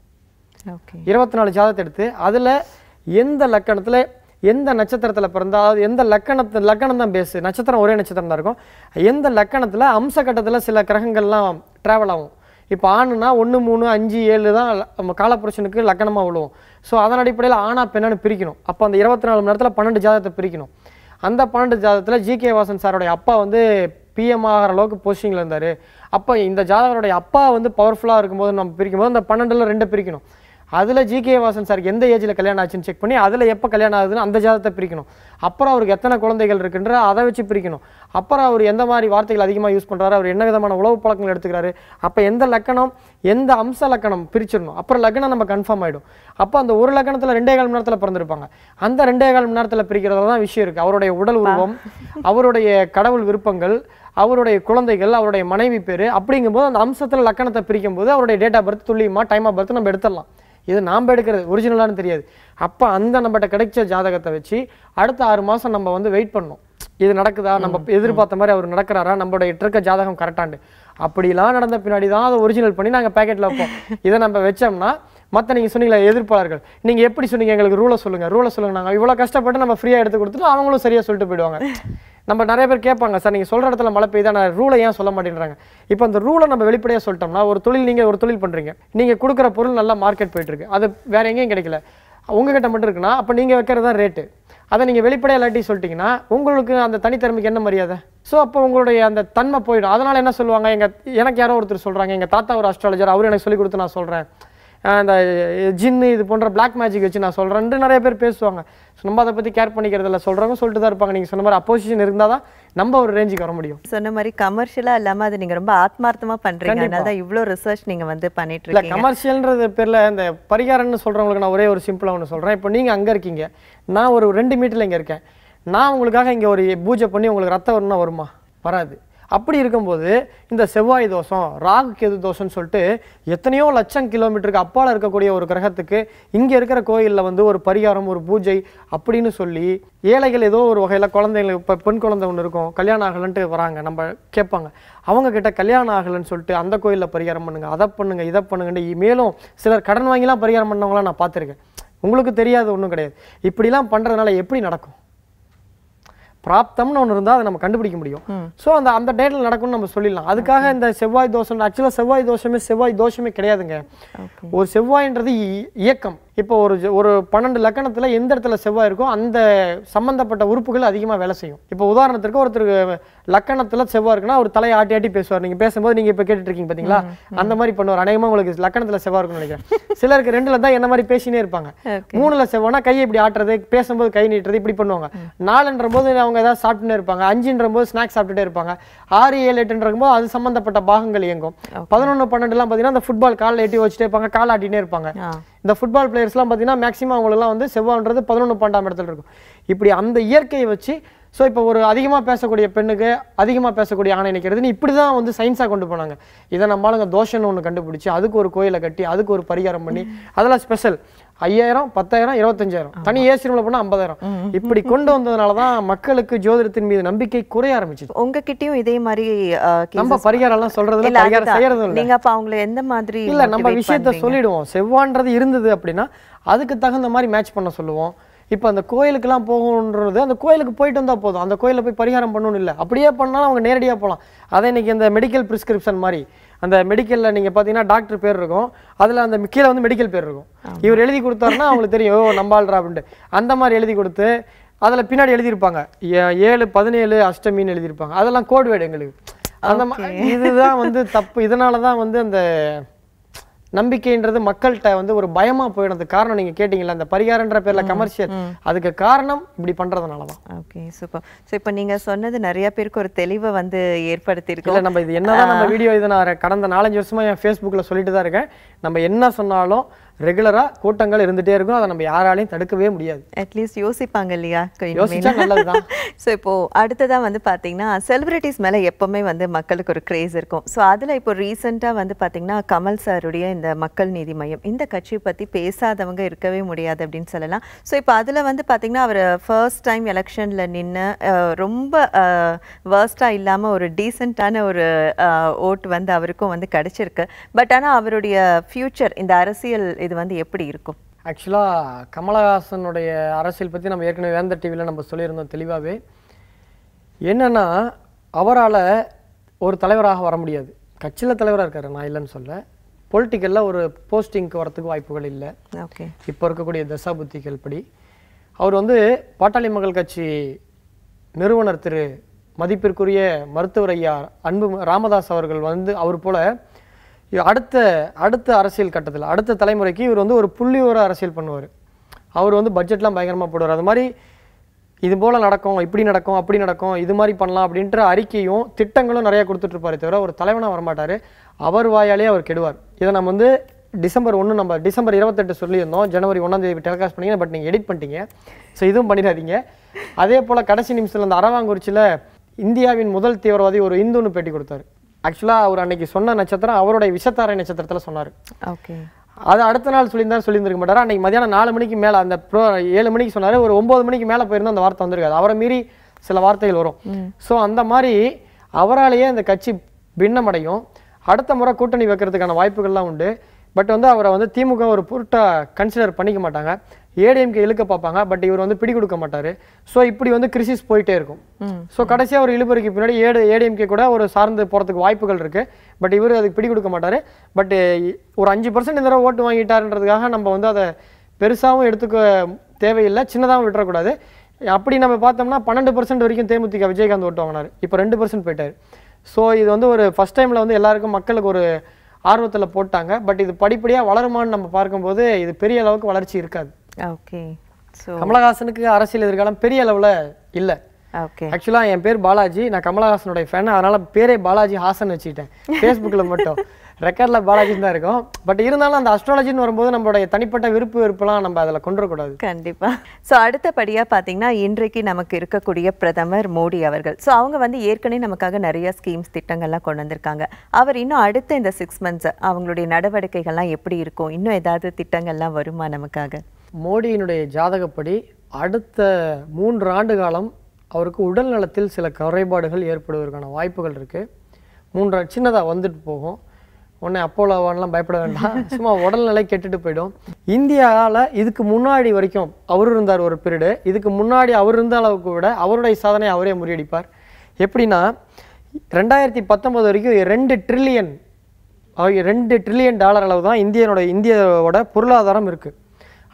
[SPEAKER 2] இருபத்தி நாலு ஜாதகத்தை எடுத்து அதில் எந்த லக்கணத்தில் எந்த நட்சத்திரத்தில் பிறந்தால் அதாவது எந்த லக்கணத்து லக்கணம் தான் பேசு நட்சத்திரம் ஒரே நட்சத்திரம் தான் இருக்கும் எந்த லக்கணத்தில் அம்ச கட்டத்தில் சில கிரகங்கள்லாம் ட்ராவல் ஆகும் இப்போ ஆணுனா ஒன்று மூணு அஞ்சு ஏழு தான் நம்ம காலப்புருஷனுக்கு லக்கணமாக விழுவும் ஸோ அதன் அடிப்படையில் ஆணா பெண்ணான்னு பிரிக்கணும் அப்போ அந்த இருபத்தி நாலு மணி நேரத்தில் பன்னெண்டு ஜாதகத்தை பிரிக்கணும் அந்த பன்னெண்டு ஜாதகத்தில் ஜிகே வாசன் சாரோடைய அப்பா வந்து பிஎம் ஆகிற அளவுக்கு போஸ்டிங்கில் இருந்தார் அப்போ இந்த ஜாதகருடைய அப்பா வந்து பவர்ஃபுல்லாக இருக்கும்போது நம்ம பிரிக்கும்போது அந்த பன்னெண்டில் ரெண்டை பிரிக்கணும் அதில் ஜிகே வாசன் சார் எந்த ஏஜில் கல்யாணம் ஆச்சுன்னு செக் பண்ணி அதில் எப்போ கல்யாணம் ஆகுதுன்னு அந்த ஜாதத்தை பிரிக்கணும் அப்புறம் அவருக்கு எத்தனை குழந்தைகள் இருக்குன்ற அதை வச்சு பிரிக்கணும் அப்புறம் அவர் எந்த மாதிரி வார்த்தைகள் அதிகமாக யூஸ் பண்ணுறாரு அவர் என்ன விதமான உழவு பழக்கங்கள் எடுத்துக்கிறாரு அப்போ எந்த லக்கணம் எந்த அம்ச லக்கணம் பிரிச்சிடணும் அப்புறம் லக்னம் நம்ம கன்ஃபார்ம் ஆகிடும் அப்போ அந்த ஒரு லக்கணத்தில் ரெண்டே கால் மணி நேரத்தில் பிறந்திருப்பாங்க அந்த ரெண்டே கால் மணி நேரத்தில் பிரிக்கிறதுல தான் விஷயம் இருக்குது அவருடைய உடல் உருவம் அவருடைய கடவுள் விருப்பங்கள் அவருடைய குழந்தைகள் அவருடைய மனைவி பேர் அப்படிங்கும்போது அந்த அம்சத்தில் லக்கணத்தை பிரிக்கும் போது அவருடைய டேட் ஆஃப் பர்த் துல்லியமாக டைம் ஆஃப் பர்த் நம்ம எடுத்துடலாம் இது நாம் எடுக்கிறது ஒரிஜினலானு தெரியாது அப்போ அந்த நம்மகிட்ட கிடைச்ச ஜாதகத்தை வச்சு அடுத்த ஆறு மாதம் நம்ம வந்து வெயிட் பண்ணோம் இது நடக்குதா நம்ம எதிர்பார்த்த மாதிரி அவர் நடக்கிறாரா நம்மளோட இட்டிருக்க ஜாதகம் கரெக்டாண்டு அப்படிலாம் நடந்த பின்னாடி தான் அதை ஒரிஜினல் பண்ணி நாங்கள் பேக்கெட்டில் வைப்போம் இதை நம்ம வச்சோம்னா மற்ற நீங்கள் சொன்னீங்க எதிர்ப்பாளர்கள் நீங்கள் எப்படி சொன்னீங்க எங்களுக்கு ரூலை சொல்லுங்கள் ரூலை சொல்லுங்கள் நாங்கள் இவ்வளோ கஷ்டப்பட்டு நம்ம ஃப்ரீயாக எடுத்து கொடுத்துட்டு அவங்களும் சரியாக சொல்லிட்டு போயிடுவாங்க நம்ம நிறைய பேர் கேட்பாங்க சார் நீங்கள் சொல்கிற இடத்துல மழை பெய்யுது ஆனால் ரூலை ஏன் சொல்ல மாட்டேங்கிறாங்க இப்போ அந்த ரூலை நம்ம வெளிப்படையாக சொல்லிட்டோம்னா ஒரு தொழில் நீங்கள் ஒரு தொழில் பண்ணுறீங்க நீங்கள் கொடுக்குற பொருள் நல்லா மார்க்கெட் போயிட்டுருக்கு அது வேறு எங்கேயும் கிடைக்கல உங்ககிட்ட மட்டும் இருக்குன்னா அப்போ நீங்கள் வைக்கிறது தான் ரேட்டு அதை நீங்கள் வெளிப்படையாக இல்லாட்டி சொல்லிட்டீங்கன்னா உங்களுக்கு அந்த தனித்திறமைக்கு என்ன மரியாதை ஸோ அப்போ உங்களுடைய அந்த தன்மை போயிடும் அதனால் என்ன சொல்லுவாங்க எங்கள் எனக்கு யாரோ ஒருத்தர் சொல்கிறாங்க எங்கள் தாத்தா ஒரு அஸ்ட்ராலஜர் அவர் எனக்கு சொல்லிக் கொடுத்து நான் சொல்கிறேன் இந்த ஜின்னு இது போன்ற பிளாக் மேஜிக் வச்சு நான் சொல்கிறேன்ட்டு நிறைய பேர் பேசுவாங்க ஸோ நம்ம அதை பற்றி கேர்
[SPEAKER 1] பண்ணிக்கிறதில்ல சொல்கிறவங்க சொல்லிட்டு தான் இருப்பாங்க நீங்கள் சொன்ன மாதிரி அப்போசிஷன் இருந்தால் தான் நம்ம ஒரு ரேஞ்சுக்கு வர முடியும் சொன்ன மாதிரி கமர்ஷியலாக இல்லாமல் அது நீங்கள் ரொம்ப ஆத்மார்த்தமாக பண்ணுறீங்க அதனால தான் இவ்வளோ ரிசர்ச் நீங்கள் வந்து பண்ணிட்டு இல்லை கமர்ஷியல்ன்றது
[SPEAKER 2] பேரில் இந்த பரிகாரம்னு சொல்கிறவங்களுக்கு நான் ஒரே ஒரு சிம்பிளாக ஒன்று சொல்கிறேன் இப்போ நீங்கள் அங்கே இருக்கீங்க நான் ஒரு ரெண்டு மீட்டரில் இங்கே இருக்கேன் நான் உங்களுக்காக இங்கே ஒரு பூஜை பண்ணி உங்களுக்கு ரத்தம் வரும்னா வருமா வராது அப்படி இருக்கும்போது இந்த செவ்வாய் தோஷம் ராகு கேது தோஷம்னு சொல்லிட்டு எத்தனையோ லட்சம் கிலோமீட்டருக்கு அப்பால் இருக்கக்கூடிய ஒரு கிரகத்துக்கு இங்கே இருக்கிற கோயிலில் வந்து ஒரு பரிகாரம் ஒரு பூஜை அப்படின்னு சொல்லி ஏழைகள் ஏதோ ஒரு வகையில் குழந்தைங்களுக்கு இப்போ பெண் குழந்தை ஒன்று இருக்கும் கல்யாணம் ஆகலன்ட்டு வராங்க நம்ம கேட்பாங்க அவங்கக்கிட்ட கல்யாணம் ஆகலன்னு சொல்லிட்டு அந்த கோயிலில் பரிகாரம் பண்ணுங்கள் அதை பண்ணுங்கள் இதை பண்ணுங்கன்னு மேலும் சிலர் கடன் வாங்கிலாம் பரிகாரம் பண்ணவங்களாம் நான் பார்த்துருக்கேன் உங்களுக்கு தெரியாது ஒன்றும் கிடையாது இப்படிலாம் பண்ணுறதுனால எப்படி நடக்கும் பிராப்தம்னு ஒன்று இருந்தால் அதை நம்ம கண்டுபிடிக்க முடியும் ஸோ அந்த அந்த டேட்டில் நடக்கும்னு நம்ம சொல்லிடலாம் அதுக்காக இந்த செவ்வாய் தோஷம் ஆக்சுவலாக செவ்வாய் தோஷமே செவ்வாய் தோஷமே கிடையாதுங்க ஒரு செவ்வாய்ன்றது இயக்கம் இப்போ ஒரு ஒரு பன்னெண்டு லக்கணத்தில் எந்த இடத்துல செவ்வாய் இருக்கோ அந்த சம்மந்தப்பட்ட உறுப்புகள் அதிகமாக வேலை செய்யும் இப்போ உதாரணத்திற்கு ஒருத்தர் லக்கணத்தில் செவ்வாய் இருக்குன்னா ஒரு தலையை ஆட்டி ஆட்டி பேசுவார் நீங்கள் பேசும்போது நீங்கள் இப்போ கேட்டுட்டு இருக்கீங்க பார்த்தீங்களா அந்த மாதிரி பண்ணுவார் அநேகமாக உங்களுக்கு லக்கணத்தில் செவ்வாய் இருக்கும்னு நினைக்கிறேன் சிலருக்கு ரெண்டில் தான் என்ன மாதிரி பேசினே இருப்பாங்க மூணில் செவ்வாய்னா கையை இப்படி ஆட்டுறது பேசும்போது கை நீட்டுறது இப்படி பண்ணுவாங்க நாலுன்ற போது அவங்க ஏதாவது சாப்பிட்டுனே இருப்பாங்க அஞ்சுன்ற போது ஸ்நாக்ஸ் சாப்பிட்டுட்டே இருப்பாங்க ஆறு ஏழு எட்டுன்ற போது அது சம்மந்தப்பட்ட பாகங்கள் இயங்கும் பதினொன்று பன்னெண்டுலாம் பார்த்தீங்கன்னா அந்த ஃபுட்பால் காலில் எட்டி வச்சுட்டே இருப்பாங்க கால் ஆட்டினே இருப்பாங்க இந்த ஃபுட்பால் பிளேயர்ஸ்லாம் பார்த்தீங்கன்னா மேக்ஸிமம் அவங்களெல்லாம் வந்து செவ்வான்றது பதினொன்று பன்னெண்டாம் இடத்துல இருக்கும் இப்படி அந்த இயற்கையை வச்சு ஸோ இப்போ ஒரு அதிகமாக பேசக்கூடிய பெண்ணுக்கு அதிகமாக பேசக்கூடிய ஆணை நிற்கிறதுன்னு இப்படி தான் வந்து சயின்ஸாக கொண்டு போனாங்க இதை நம்மளுங்க தோஷம்னு ஒன்று கண்டுபிடிச்சி அதுக்கு ஒரு கோயிலை கட்டி அதுக்கு ஒரு பரிகாரம் பண்ணி அதெல்லாம் ஸ்பெஷல் ஐயாயிரம் பத்தாயிரம் இருபத்தஞ்சாயிரம் தனி ஏசி ரூம்ல போனால் ஐம்பதாயிரம் இப்படி கொண்டு வந்ததுனால தான் மக்களுக்கு ஜோதிடத்தின் மீது நம்பிக்கை குறைய ஆரம்பிச்சது
[SPEAKER 1] உங்ககிட்டயும் இதே மாதிரி
[SPEAKER 2] நம்ம பரிகாரம் எல்லாம் சொல்றது பரிகாரம் செய்யறது நீங்க
[SPEAKER 1] அப்ப அவங்கள எந்த மாதிரி இல்ல நம்ம விஷயத்த சொல்லிடுவோம்
[SPEAKER 2] செவ்வான்றது இருந்தது அப்படின்னா அதுக்கு தகுந்த மாதிரி மேட்ச் பண்ண சொல்லுவோம் இப்போ அந்த கோயிலுக்கெல்லாம் போகணுன்றது அந்த கோயிலுக்கு போயிட்டு வந்தால் போதும் அந்த கோயிலில் போய் பரிகாரம் பண்ணணும் இல்லை அப்படியே பண்ணாலும் அவங்க நேரடியாக போகலாம் அதே இன்னைக்கு இந்த மெடிக்கல் ப்ரிஸ்கிரிப்ஷன் மாதிரி அந்த மெடிக்கலில் நீங்கள் பார்த்தீங்கன்னா டாக்டர் பேர் இருக்கும் அதில் அந்த கீழே வந்து மெடிக்கல் பேர் இருக்கும் இவர் எழுதி கொடுத்தாருன்னா அவங்களுக்கு தெரியும் ஓ நம்பாள்ரா அப்படின்ட்டு அந்த மாதிரி எழுதி கொடுத்து அதில் பின்னாடி எழுதியிருப்பாங்க ஏழு பதினேழு அஷ்டமின்னு எழுதியிருப்பாங்க அதெல்லாம் கோடு வேடு எங்களுக்கு அந்த இதுதான் வந்து தப்பு இதனால தான் வந்து அந்த நம்பிக்கைன்றது மக்கள்கிட்ட வந்து ஒரு பயமா போயிடுறது காரணம் நீங்க கேட்டீங்களா அந்த பரிகாரன்ற பேர்ல கமர்ஷியல் அதுக்கு காரணம் இப்படி பண்றதுனாலதான் ஓகே சூப்பர் சோ இப்போ நீங்க சொன்னது நிறைய பேருக்கு ஒரு தெளிவை வந்து ஏற்படுத்தியிருக்கு இல்லை நம்ம இது என்னதான் நம்ம வீடியோ இது நான் கடந்த நாலஞ்சு வருஷமா என் ஃபேஸ்புக்கில் சொல்லிட்டு தான் இருக்கேன் நம்ம என்ன சொன்னாலும்
[SPEAKER 1] ரெகுலராக கூட்டங்கள் இருந்துகிட்டே இருக்கும் அதை நம்ம யாராலையும் தடுக்கவே முடியாது அட்லீஸ்ட் யோசிப்பாங்க இல்லையா யோசிச்சா ஸோ இப்போது அடுத்ததாக வந்து பார்த்தீங்கன்னா செலிபிரிட்டிஸ் மேலே எப்போவுமே வந்து மக்களுக்கு ஒரு க்ரேஸ் இருக்கும் ஸோ அதில் இப்போ ரீசெண்டாக வந்து பார்த்தீங்கன்னா கமல் சாருடைய இந்த மக்கள் நீதி மையம் இந்த கட்சியை பற்றி பேசாதவங்க இருக்கவே முடியாது அப்படின்னு சொல்லலாம் ஸோ இப்போ அதில் வந்து பார்த்தீங்கன்னா அவர் ஃபர்ஸ்ட் டைம் எலெக்ஷனில் நின்று ரொம்ப வேர்ஸ்டாக இல்லாமல் ஒரு டீசெண்டான ஒரு ஓட்டு வந்து அவருக்கும் வந்து கிடச்சிருக்கு பட் ஆனால் அவருடைய ஃப்யூச்சர் இந்த அரசியல் இது வந்து எப்படி இருக்கும் ஆக்சுவலாக கமலஹாசனுடைய அரசியல் பற்றி நம்ம ஏற்கனவே வேந்த
[SPEAKER 2] டிவியில் நம்ம சொல்லியிருந்தோம் தெளிவாகவே என்னென்னா அவரால் ஒரு தலைவராக வர முடியாது கட்சியில் தலைவராக இருக்கார் நான் இல்லைன்னு சொல்ல பொலிட்டிக்கலில் ஒரு போஸ்டிங்க்கு வரத்துக்கு வாய்ப்புகள் இல்லை ஓகே இப்போ இருக்கக்கூடிய புத்திகள் படி அவர் வந்து பாட்டாளி மகள் கட்சி நிறுவனர் திரு மதிப்பிற்குரிய மருத்துவர் ஐயா அன்பு ராமதாஸ் அவர்கள் வந்து அவர் போல் அடுத்த அடுத்த அரசியல் கட்டத்தில் அடுத்த தலைமுறைக்கு இவர் வந்து ஒரு புள்ளி ஒரு அரசியல் பண்ணுவார் அவர் வந்து பட்ஜெட்லாம் பயங்கரமாக போடுவார் அது மாதிரி இது போல் நடக்கும் இப்படி நடக்கும் அப்படி நடக்கும் இது மாதிரி பண்ணலாம் அப்படின்ற அறிக்கையும் திட்டங்களும் நிறையா கொடுத்துட்ருப்பார் தவிர ஒரு தலைவனாக வரமாட்டார் அவர் வாயாலே அவர் கெடுவார் இதை நம்ம வந்து டிசம்பர் ஒன்று நம்ம டிசம்பர் இருபத்தெட்டு சொல்லியிருந்தோம் ஜனவரி ஒன்றாந்தேதி டெலிகாஸ்ட் பண்ணிங்க பட் நீங்கள் எடிட் பண்ணிட்டீங்க ஸோ இதுவும் பண்ணிடாதீங்க அதே போல் கடைசி நிமிஷத்தில் அந்த அரவாங்குறிச்சியில் இந்தியாவின் முதல் தீவிரவாதி ஒரு இந்துன்னு பேட்டி கொடுத்தாரு ஆக்சுவலாக அவர் அன்னைக்கு சொன்ன நட்சத்திரம் அவருடைய விஷத்தாரை நட்சத்திரத்தில் சொன்னார் ஓகே அது அடுத்த நாள் சொல்லியிருந்தாரு சொல்லியிருந்திருக்க மாட்டார் அன்னைக்கு மதியானம் நாலு மணிக்கு மேலே அந்த ப்ரோ ஏழு மணிக்கு சொன்னார் ஒரு ஒம்பது மணிக்கு மேலே போயிருந்தோம் அந்த வார்த்தை வந்திருக்காது அவரை மீறி சில வார்த்தைகள் வரும் ஸோ அந்த மாதிரி அவராலேயே அந்த கட்சி பின்னமடையும் அடுத்த முறை கூட்டணி வைக்கிறதுக்கான வாய்ப்புகள்லாம் உண்டு பட் வந்து அவரை வந்து திமுக ஒரு பொருட்டாக கன்சிடர் பண்ணிக்க மாட்டாங்க ஏடிஎம்கே இழுக்க பார்ப்பாங்க பட் இவர் வந்து பிடி கொடுக்க மாட்டார் ஸோ இப்படி வந்து கிரிசிஸ் போயிட்டே இருக்கும் ஸோ கடைசியாக ஒரு இழுபறிக்கு பின்னாடி ஏடு ஏடிஎம்கே கூட ஒரு சார்ந்து போகிறதுக்கு வாய்ப்புகள் இருக்குது பட் இவர் அதுக்கு பிடி கொடுக்க மாட்டார் பட் ஒரு அஞ்சு பர்சன்ட் இந்த தடவை ஓட்டு வாங்கிட்டாருன்றதுக்காக நம்ம வந்து அதை பெருசாகவும் எடுத்துக்க தேவையில்லை சின்னதாகவும் விட்டுறக்கூடாது அப்படி நம்ம பார்த்தோம்னா பன்னெண்டு பர்சன்ட் வரைக்கும் தேமுதிக விஜயகாந்த் ஓட்டு வாங்கினார் இப்போ ரெண்டு பர்சன்ட் போயிட்டார் ஸோ இது வந்து ஒரு ஃபஸ்ட் டைமில் வந்து எல்லாருக்கும் மக்களுக்கு ஒரு ஆர்வத்தில் போட்டாங்க பட் இது படிப்படியாக வளருமான்னு நம்ம பார்க்கும்போது இது பெரிய அளவுக்கு வளர்ச்சி இருக்காது ஓகே ஸோ கமலஹாசனுக்கு அரசியல் எதிர்காலம் பெரிய அளவில் இல்லை ஓகே ஆக்சுவலாக என் பேர் பாலாஜி நான் கமலஹாசனுடைய ஃபேன் அதனால் பேரே பாலாஜி ஹாசன் வச்சுக்கிட்டேன் ஃபேஸ்புக்கில் மட்டும் ரெக்கார்டில் பாலாஜி தான் இருக்கும் பட் இருந்தாலும் அந்த அஸ்ட்ராலஜின்னு வரும்போது
[SPEAKER 1] நம்மளுடைய தனிப்பட்ட விருப்பு வெறுப்புலாம் நம்ம அதில் கொண்டு வரக்கூடாது கண்டிப்பாக ஸோ அடுத்தபடியாக பார்த்தீங்கன்னா இன்றைக்கு நமக்கு இருக்கக்கூடிய பிரதமர் மோடி அவர்கள் ஸோ அவங்க வந்து ஏற்கனவே நமக்காக நிறைய ஸ்கீம்ஸ் திட்டங்கள்லாம் கொண்டு வந்திருக்காங்க அவர் இன்னும் அடுத்த இந்த சிக்ஸ் மந்த்ஸ் அவங்களுடைய நடவடிக்கைகள்லாம் எப்படி இருக்கும் இன்னும் ஏதாவது திட்டங்கள்லாம் வருமா நமக்காக மோடியினுடைய ஜாதகப்படி அடுத்த மூன்று
[SPEAKER 2] ஆண்டு காலம் அவருக்கு உடல் நலத்தில் சில குறைபாடுகள் ஏற்படுவதற்கான வாய்ப்புகள் இருக்குது மூன்று சின்னதாக வந்துட்டு போகும் ஒன்று அப்போலோவான்லாம் பயப்பட வேண்டாம் சும்மா உடல்நிலை கெட்டுட்டு போயிடும் இந்தியாவில் இதுக்கு முன்னாடி வரைக்கும் அவர் இருந்தார் ஒரு பீரியடு இதுக்கு முன்னாடி அவர் இருந்த அளவுக்கு விட அவருடைய சாதனை அவரே முறியடிப்பார் எப்படின்னா ரெண்டாயிரத்தி பத்தொம்போது வரைக்கும் ரெண்டு ட்ரில்லியன் ரெண்டு ட்ரில்லியன் டாலர் அளவு தான் இந்தியனோட இந்தியாவோட பொருளாதாரம் இருக்குது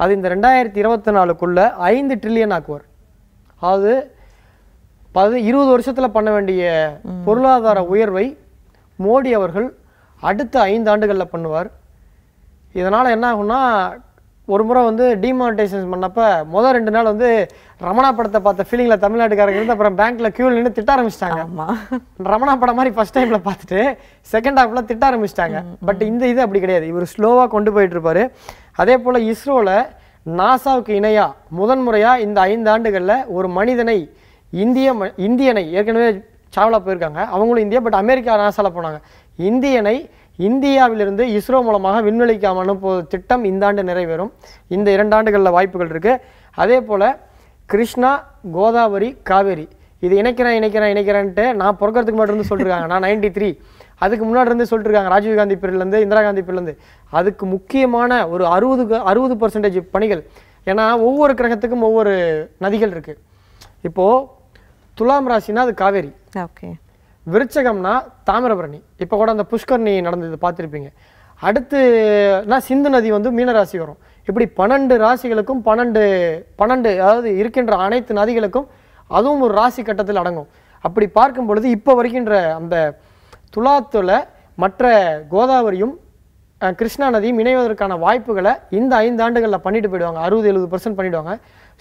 [SPEAKER 2] அது இந்த ரெண்டாயிரத்தி இருபத்தி நாலுக்குள்ளே ஐந்து ட்ரில்லியன் ஆக்குவார் அது பது இருபது வருஷத்தில் பண்ண வேண்டிய பொருளாதார உயர்வை மோடி அவர்கள் அடுத்த ஐந்து ஆண்டுகளில் பண்ணுவார் இதனால் என்ன ஆகும்னா ஒரு முறை வந்து டிமானிட்டைசேஷன் பண்ணப்போ முதல் ரெண்டு நாள் வந்து ரமணா படத்தை பார்த்த ஃபீலிங்கில் தமிழ்நாட்டுக்காரங்க இருந்து அப்புறம் பேங்க்கில் கியூ நின்று திட்ட ஆரம்பிச்சிட்டாங்க ரமணா படம் மாதிரி ஃபஸ்ட் டைமில் பார்த்துட்டு செகண்ட் ஹாஃபில் திட்ட ஆரம்பிச்சிட்டாங்க பட் இந்த இது அப்படி கிடையாது இவர் ஸ்லோவாக கொண்டு போயிட்டுருப்பார் அதே போல் இஸ்ரோவில் நாசாவுக்கு இணையாக முதன்முறையாக இந்த ஐந்து ஆண்டுகளில் ஒரு மனிதனை இந்திய ம இந்தியனை ஏற்கனவே சாவலாக போயிருக்காங்க அவங்களும் இந்தியா பட் அமெரிக்கா நாசாவில் போனாங்க இந்தியனை இந்தியாவிலிருந்து இஸ்ரோ மூலமாக விண்வெளிக்கு அனுப்பு திட்டம் இந்த ஆண்டு நிறைவேறும் இந்த இரண்டு ஆண்டுகளில் வாய்ப்புகள் இருக்குது அதே போல் கிருஷ்ணா கோதாவரி காவேரி இது இணைக்கிறேன் இணைக்கிறேன் இணைக்கிறேன்ட்டு நான் பிறக்கிறதுக்கு முன்னாடி இருந்து சொல்லிருக்காங்க நான் நைன்டி த்ரீ அதுக்கு முன்னாடி இருந்து சொல்லிட்டுருக்காங்க ராஜீவ் காந்தி இந்திரா காந்தி பீரியட்லேருந்து அதுக்கு முக்கியமான ஒரு அறுபதுக்கு அறுபது பர்சன்டேஜ் பணிகள் ஏன்னா ஒவ்வொரு கிரகத்துக்கும் ஒவ்வொரு நதிகள் இருக்குது இப்போது துலாம் ராசினா அது காவேரி ஓகே விருச்சகம்னா தாமிரபரணி இப்போ கூட அந்த புஷ்கர்ணி நடந்தது பார்த்துருப்பீங்க அடுத்துனா சிந்து நதி வந்து மீனராசி வரும் இப்படி பன்னெண்டு ராசிகளுக்கும் பன்னெண்டு பன்னெண்டு அதாவது இருக்கின்ற அனைத்து நதிகளுக்கும் அதுவும் ஒரு ராசி கட்டத்தில் அடங்கும் அப்படி பார்க்கும் பொழுது இப்போ வருகின்ற அந்த துலாத்தில் மற்ற கோதாவரியும் கிருஷ்ணா நதியும் இணைவதற்கான வாய்ப்புகளை இந்த ஐந்து ஆண்டுகளில் பண்ணிட்டு போயிடுவாங்க அறுபது எழுபது பர்சன்ட் பண்ணிவிடுவாங்க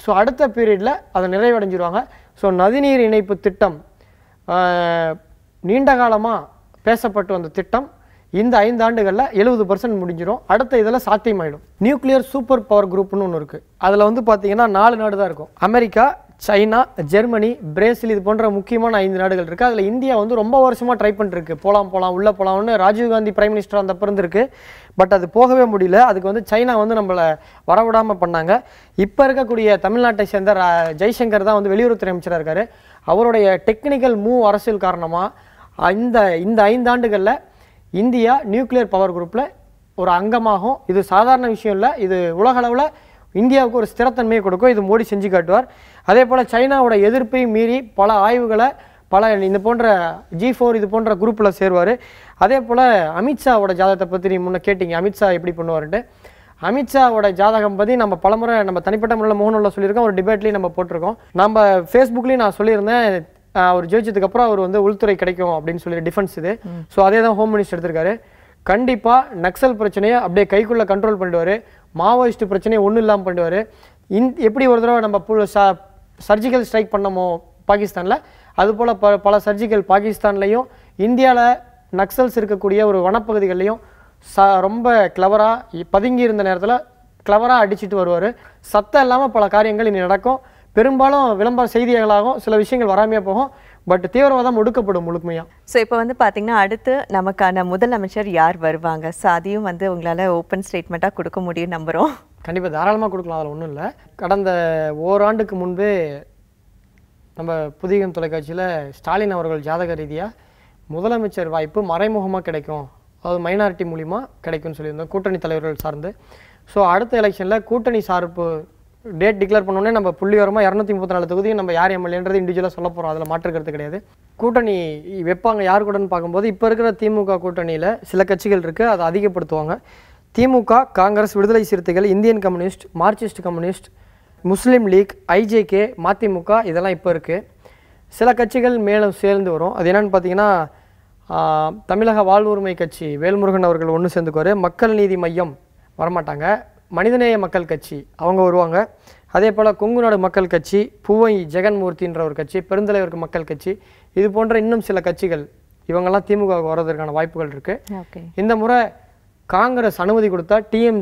[SPEAKER 2] ஸோ அடுத்த பீரியடில் அதை நிறைவடைஞ்சிடுவாங்க ஸோ நதிநீர் இணைப்பு திட்டம் நீண்ட காலமாக பேசப்பட்டு வந்த திட்டம் இந்த ஐந்து ஆண்டுகளில் எழுபது பர்சன்ட் முடிஞ்சிடும் அடுத்த இதில் சாத்தியமாயிடும் நியூக்ளியர் சூப்பர் பவர் குரூப்னு ஒன்று இருக்குது அதில் வந்து பார்த்தீங்கன்னா நாலு நாடு தான் இருக்கும் அமெரிக்கா சைனா ஜெர்மனி பிரேசில் இது போன்ற முக்கியமான ஐந்து நாடுகள் இருக்குது அதில் இந்தியா வந்து ரொம்ப வருஷமாக ட்ரை பண்ணிருக்கு போகலாம் போகலாம் உள்ளே போகலாம்னு ராஜீவ்காந்தி பிரைம் மினிஸ்டர் அந்த இருக்குது பட் அது போகவே முடியல அதுக்கு வந்து சைனா வந்து நம்மளை வரவிடாமல் பண்ணாங்க இப்போ இருக்கக்கூடிய தமிழ்நாட்டை சேர்ந்த ஜெய்சங்கர் தான் வந்து வெளியுறவுத்துறை அமைச்சராக இருக்கார் அவருடைய டெக்னிக்கல் மூவ் அரசியல் காரணமாக இந்த இந்த ஐந்தாண்டுகளில் இந்தியா நியூக்ளியர் பவர் குரூப்பில் ஒரு அங்கமாகும் இது சாதாரண விஷயம் இல்லை இது உலகளவில் இந்தியாவுக்கு ஒரு ஸ்திரத்தன்மையை கொடுக்கும் இது மோடி செஞ்சு காட்டுவார் அதே போல் சைனாவோட எதிர்ப்பையும் மீறி பல ஆய்வுகளை பல இந்த போன்ற ஜி ஃபோர் இது போன்ற குரூப்பில் சேருவார் அதே போல் அமித்ஷாவோட ஜாதகத்தை பற்றி நீ முன்னே கேட்டிங்க அமித்ஷா எப்படி பண்ணுவார்ன்ட்டு அமித்ஷாவோட ஜாதகம் பற்றி நம்ம பலமுறை நம்ம தனிப்பட்ட முறையில் மோகனில் சொல்லியிருக்கோம் ஒரு டிபேட்லேயும் நம்ம போட்டிருக்கோம் நம்ம ஃபேஸ்புக்லேயும் நான் சொல்லியிருந்தேன் அவர் ஜெயிச்சதுக்கப்புறம் அவர் வந்து உள்துறை கிடைக்கும் அப்படின்னு சொல்லி டிஃபென்ஸ் இது ஸோ அதே தான் ஹோம் மினிஸ்டர் எடுத்திருக்காரு கண்டிப்பாக நக்சல் பிரச்சனையை அப்படியே கைக்குள்ளே கண்ட்ரோல் பண்ணிடுவார் மாவோயிஸ்ட் பிரச்சனையை ஒன்றும் இல்லாமல் பண்ணிடுவார் இந் எப்படி ஒரு தடவை நம்ம சர்ஜிக்கல் ஸ்ட்ரைக் பண்ணமோ பாகிஸ்தானில் அதுபோல் ப பல சர்ஜிக்கல் பாகிஸ்தான்லேயும் இந்தியாவில் நக்சல்ஸ் இருக்கக்கூடிய ஒரு வனப்பகுதிகள்லையும் ச ரொம்ப கிளவராக பதுங்கி இருந்த நேரத்தில் கிளவராக அடிச்சுட்டு வருவார் சத்தம் இல்லாமல் பல காரியங்கள் இனி நடக்கும் பெரும்பாலும் விளம்பர செய்திகளாகவும் சில விஷயங்கள் வராமையே போகும் பட் தீவிரவாதம் ஒடுக்கப்படும் முழுமையாக
[SPEAKER 1] ஸோ இப்போ வந்து பார்த்தீங்கன்னா அடுத்து நமக்கான முதலமைச்சர் யார் வருவாங்க ஸோ அதையும் வந்து உங்களால் ஓப்பன் ஸ்டேட்மெண்ட்டாக கொடுக்க முடியும் நம்புகிறோம் கண்டிப்பாக தாராளமாக கொடுக்கலாம் அதில் ஒன்றும் இல்லை கடந்த ஓராண்டுக்கு முன்பு
[SPEAKER 2] நம்ம புதியம் தொலைக்காட்சியில் ஸ்டாலின் அவர்கள் ஜாதக ரீதியாக முதலமைச்சர் வாய்ப்பு மறைமுகமாக கிடைக்கும் அதாவது மைனாரிட்டி மூலிமா கிடைக்கும்னு சொல்லியிருந்தோம் கூட்டணி தலைவர்கள் சார்ந்து ஸோ அடுத்த எலெக்ஷனில் கூட்டணி சார்பு டேட் டிக்ளேர் பண்ணோன்னே நம்ம புள்ளிவரமாக இரநூத்தி முப்பத்தி நாலு தொகுதியும் நம்ம யார் எம்எல்ஏன்றது இண்டிவிஜுவலாக சொல்ல போகிறோம் அதில் கருத்து கிடையாது கூட்டணி வைப்பாங்க யார் கூடன்னு பார்க்கும்போது இப்போ இருக்கிற திமுக கூட்டணியில் சில கட்சிகள் இருக்குது அதை அதிகப்படுத்துவாங்க DMK Congress Viduthalai Siruthaigal Indian communist Marxist communist Muslim League IJK MDMK இதெல்லாம் இப்போ இருக்குது சில கட்சிகள் மேலும் சேர்ந்து வரும் அது என்னென்னு பார்த்தீங்கன்னா தமிழக வாழ்வுரிமை கட்சி வேல்முருகன் அவர்கள் ஒன்று சேர்ந்துக்குவார் மக்கள் நீதி மையம் வரமாட்டாங்க மனிதநேய மக்கள் கட்சி அவங்க வருவாங்க அதே போல் கொங்கு நாடு மக்கள் கட்சி பூவை ஜெகன்மூர்த்தின்ற ஒரு கட்சி பெருந்தலைவருக்கு மக்கள் கட்சி இது போன்ற இன்னும் சில கட்சிகள் இவங்கெல்லாம் திமுக வர்றதற்கான வாய்ப்புகள் இருக்குது இந்த முறை காங்கிரஸ் அனுமதி கொடுத்தா டிஎம்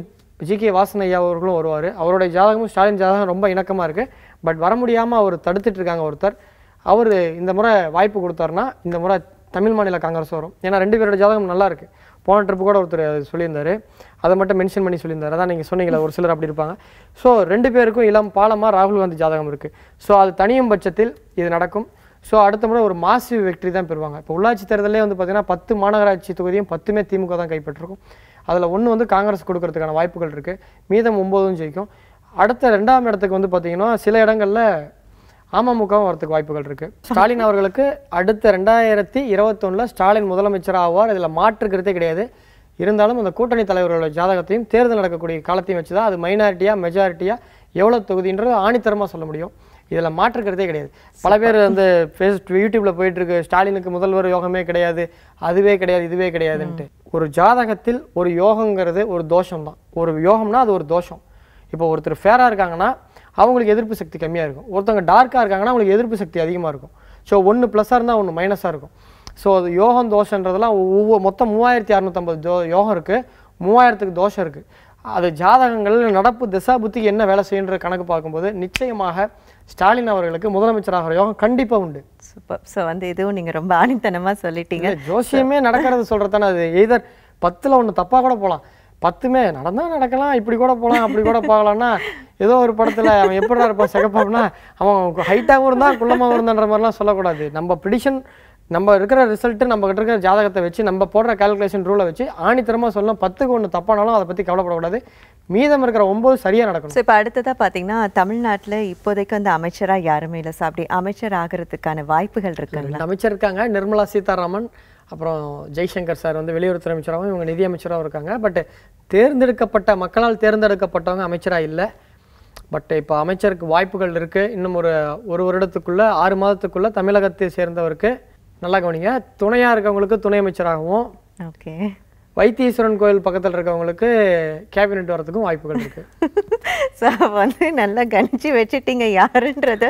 [SPEAKER 2] ஜி கே வாசன் ஐயா அவர்களும் வருவார் அவருடைய ஜாதகமும் ஸ்டாலின் ஜாதகம் ரொம்ப இணக்கமாக இருக்குது பட் வர முடியாமல் அவர் தடுத்துட்டு இருக்காங்க ஒருத்தர் அவர் இந்த முறை வாய்ப்பு கொடுத்தாருன்னா இந்த முறை தமிழ் மாநில காங்கிரஸ் வரும் ஏன்னா ரெண்டு பேரோட ஜாதகம் நல்லா இருக்குது போன ட்ரிப்பு கூட ஒருத்தர் சொல்லியிருந்தார் அதை மட்டும் மென்ஷன் பண்ணி சொல்லியிருந்தார் அதான் நீங்கள் சொன்னீங்களா ஒரு சிலர் அப்படி இருப்பாங்க ஸோ ரெண்டு பேருக்கும் இளம் பாலமாக ராகுல் காந்தி ஜாதகம் இருக்குது ஸோ அது தனியும் பட்சத்தில் இது நடக்கும் ஸோ அடுத்த முறை ஒரு மாசி வெற்றி தான் பெறுவாங்க இப்போ உள்ளாட்சி தேர்தலே வந்து பார்த்திங்கன்னா பத்து மாநகராட்சி தொகுதியும் பத்துமே திமுக தான் கைப்பற்றிருக்கும் அதில் ஒன்று வந்து காங்கிரஸ் கொடுக்கறதுக்கான வாய்ப்புகள் இருக்குது மீதம் ஒம்போதும் ஜெயிக்கும் அடுத்த ரெண்டாம் இடத்துக்கு வந்து பார்த்திங்கன்னா சில இடங்களில் அமமுகவும் வரத்துக்கு வாய்ப்புகள் இருக்கு ஸ்டாலின் அவர்களுக்கு அடுத்த ரெண்டாயிரத்தி இருபத்தொன்னில் ஸ்டாலின் முதலமைச்சர் ஆவார் இதில் மாற்றுக்கிறதே கிடையாது இருந்தாலும் அந்த கூட்டணி தலைவர்களோட ஜாதகத்தையும் தேர்தல் நடக்கக்கூடிய காலத்தையும் வச்சு தான் அது மைனாரிட்டியாக மெஜாரிட்டியாக எவ்வளோ தொகுதின்றது ஆணித்தரமாக சொல்ல முடியும் இதில் மாற்றுக்கிறதே கிடையாது பல பேர் வந்து ஃபேஸ் யூடியூப்பில் போயிட்டுருக்கு ஸ்டாலினுக்கு முதல்வர் யோகமே கிடையாது அதுவே கிடையாது இதுவே கிடையாதுன்ட்டு ஒரு ஜாதகத்தில் ஒரு யோகங்கிறது ஒரு தோஷம் தான் ஒரு யோகம்னா அது ஒரு தோஷம் இப்போ ஒருத்தர் ஃபேராக இருக்காங்கன்னா அவங்களுக்கு எதிர்ப்பு சக்தி கம்மியாக இருக்கும் ஒருத்தவங்க டார்க்காக இருக்காங்கன்னா அவங்களுக்கு எதிர்ப்பு சக்தி அதிகமாக இருக்கும் ஸோ ஒன்று ப்ளஸ்ஸாக இருந்தால் ஒன்று மைனஸாக இருக்கும் ஸோ அது யோகம் தோஷன்றதெல்லாம் ஒவ்வொரு மொத்தம் மூவாயிரத்தி அறநூற்றம்பது ஜோ யோகம் இருக்குது மூவாயிரத்துக்கு தோஷம் இருக்குது அது ஜாதகங்கள் நடப்பு திசா புத்திக்கு என்ன வேலை செய்யுன்ற கணக்கு பார்க்கும்போது நிச்சயமாக ஸ்டாலின் அவர்களுக்கு முதலமைச்சராக யோகம் கண்டிப்பாக உண்டு சூப்பர் ஸோ வந்து இதுவும் நீங்கள் ரொம்ப ஆணித்தனமாக சொல்லிட்டீங்க ஜோசியமே நடக்கிறது சொல்கிறது தானே அது எய்தர் பத்தில் ஒன்று தப்பாக கூட போகலாம் பத்துமே நடந்தால் நடக்கலாம் இப்படி கூட போகலாம் அப்படி கூட போகலாம்னா ஏதோ ஒரு படத்தில் அவன் எப்படிதான் இருப்பான் சிகப்பாப்னா அவன் ஹைட்டாகவும் இருந்தால் குள்ளமாகவும் இருந்தான்ற மாதிரிலாம் சொல்லக்கூடாது நம்ம ப்ரிடிஷன் நம்ம இருக்கிற ரிசல்ட்டு நம்ம கிட்ட இருக்கிற ஜாதகத்தை வச்சு நம்ம போடுற கால்குலேஷன் ரூலை வச்சு ஆணித்தரமாக சொல்லணும் பத்துக்கு ஒன்று தப்பானாலும் அதை பற்றி கவலைப்படக்கூடாது
[SPEAKER 1] மீதம் இருக்கிற ஒம்பது சரியாக நடக்கும் ஸோ இப்போ அடுத்ததாக பார்த்தீங்கன்னா தமிழ்நாட்டில் இப்போதைக்கு அந்த அமைச்சராக யாருமே இல்லை சார் அப்படி அமைச்சர் ஆகிறதுக்கான வாய்ப்புகள் இருக்கு அமைச்சர் இருக்காங்க நிர்மலா சீதாராமன் அப்புறம்
[SPEAKER 2] ஜெய்சங்கர் சார் வந்து வெளியுறவுத்துறை அமைச்சராகவும் இவங்க நிதியமைச்சராகவும் இருக்காங்க பட் தேர்ந்தெடுக்கப்பட்ட மக்களால் தேர்ந்தெடுக்கப்பட்டவங்க அமைச்சராக இல்லை பட் இப்போ அமைச்சருக்கு வாய்ப்புகள் இருக்குது இன்னும் ஒரு ஒரு வருடத்துக்குள்ளே ஆறு மாதத்துக்குள்ளே தமிழகத்தை சேர்ந்தவருக்கு நல்லா கவனிங்க துணையாக இருக்கவங்களுக்கு துணை அமைச்சராகவும் ஓகே வைத்தீஸ்வரன் கோயில் பக்கத்தில் இருக்கவங்களுக்கு கேபினெட் வரதுக்கும் வாய்ப்புகள் இருக்குது
[SPEAKER 1] ஸோ வந்து நல்லா கணிச்சு வச்சுட்டீங்க யாருன்றது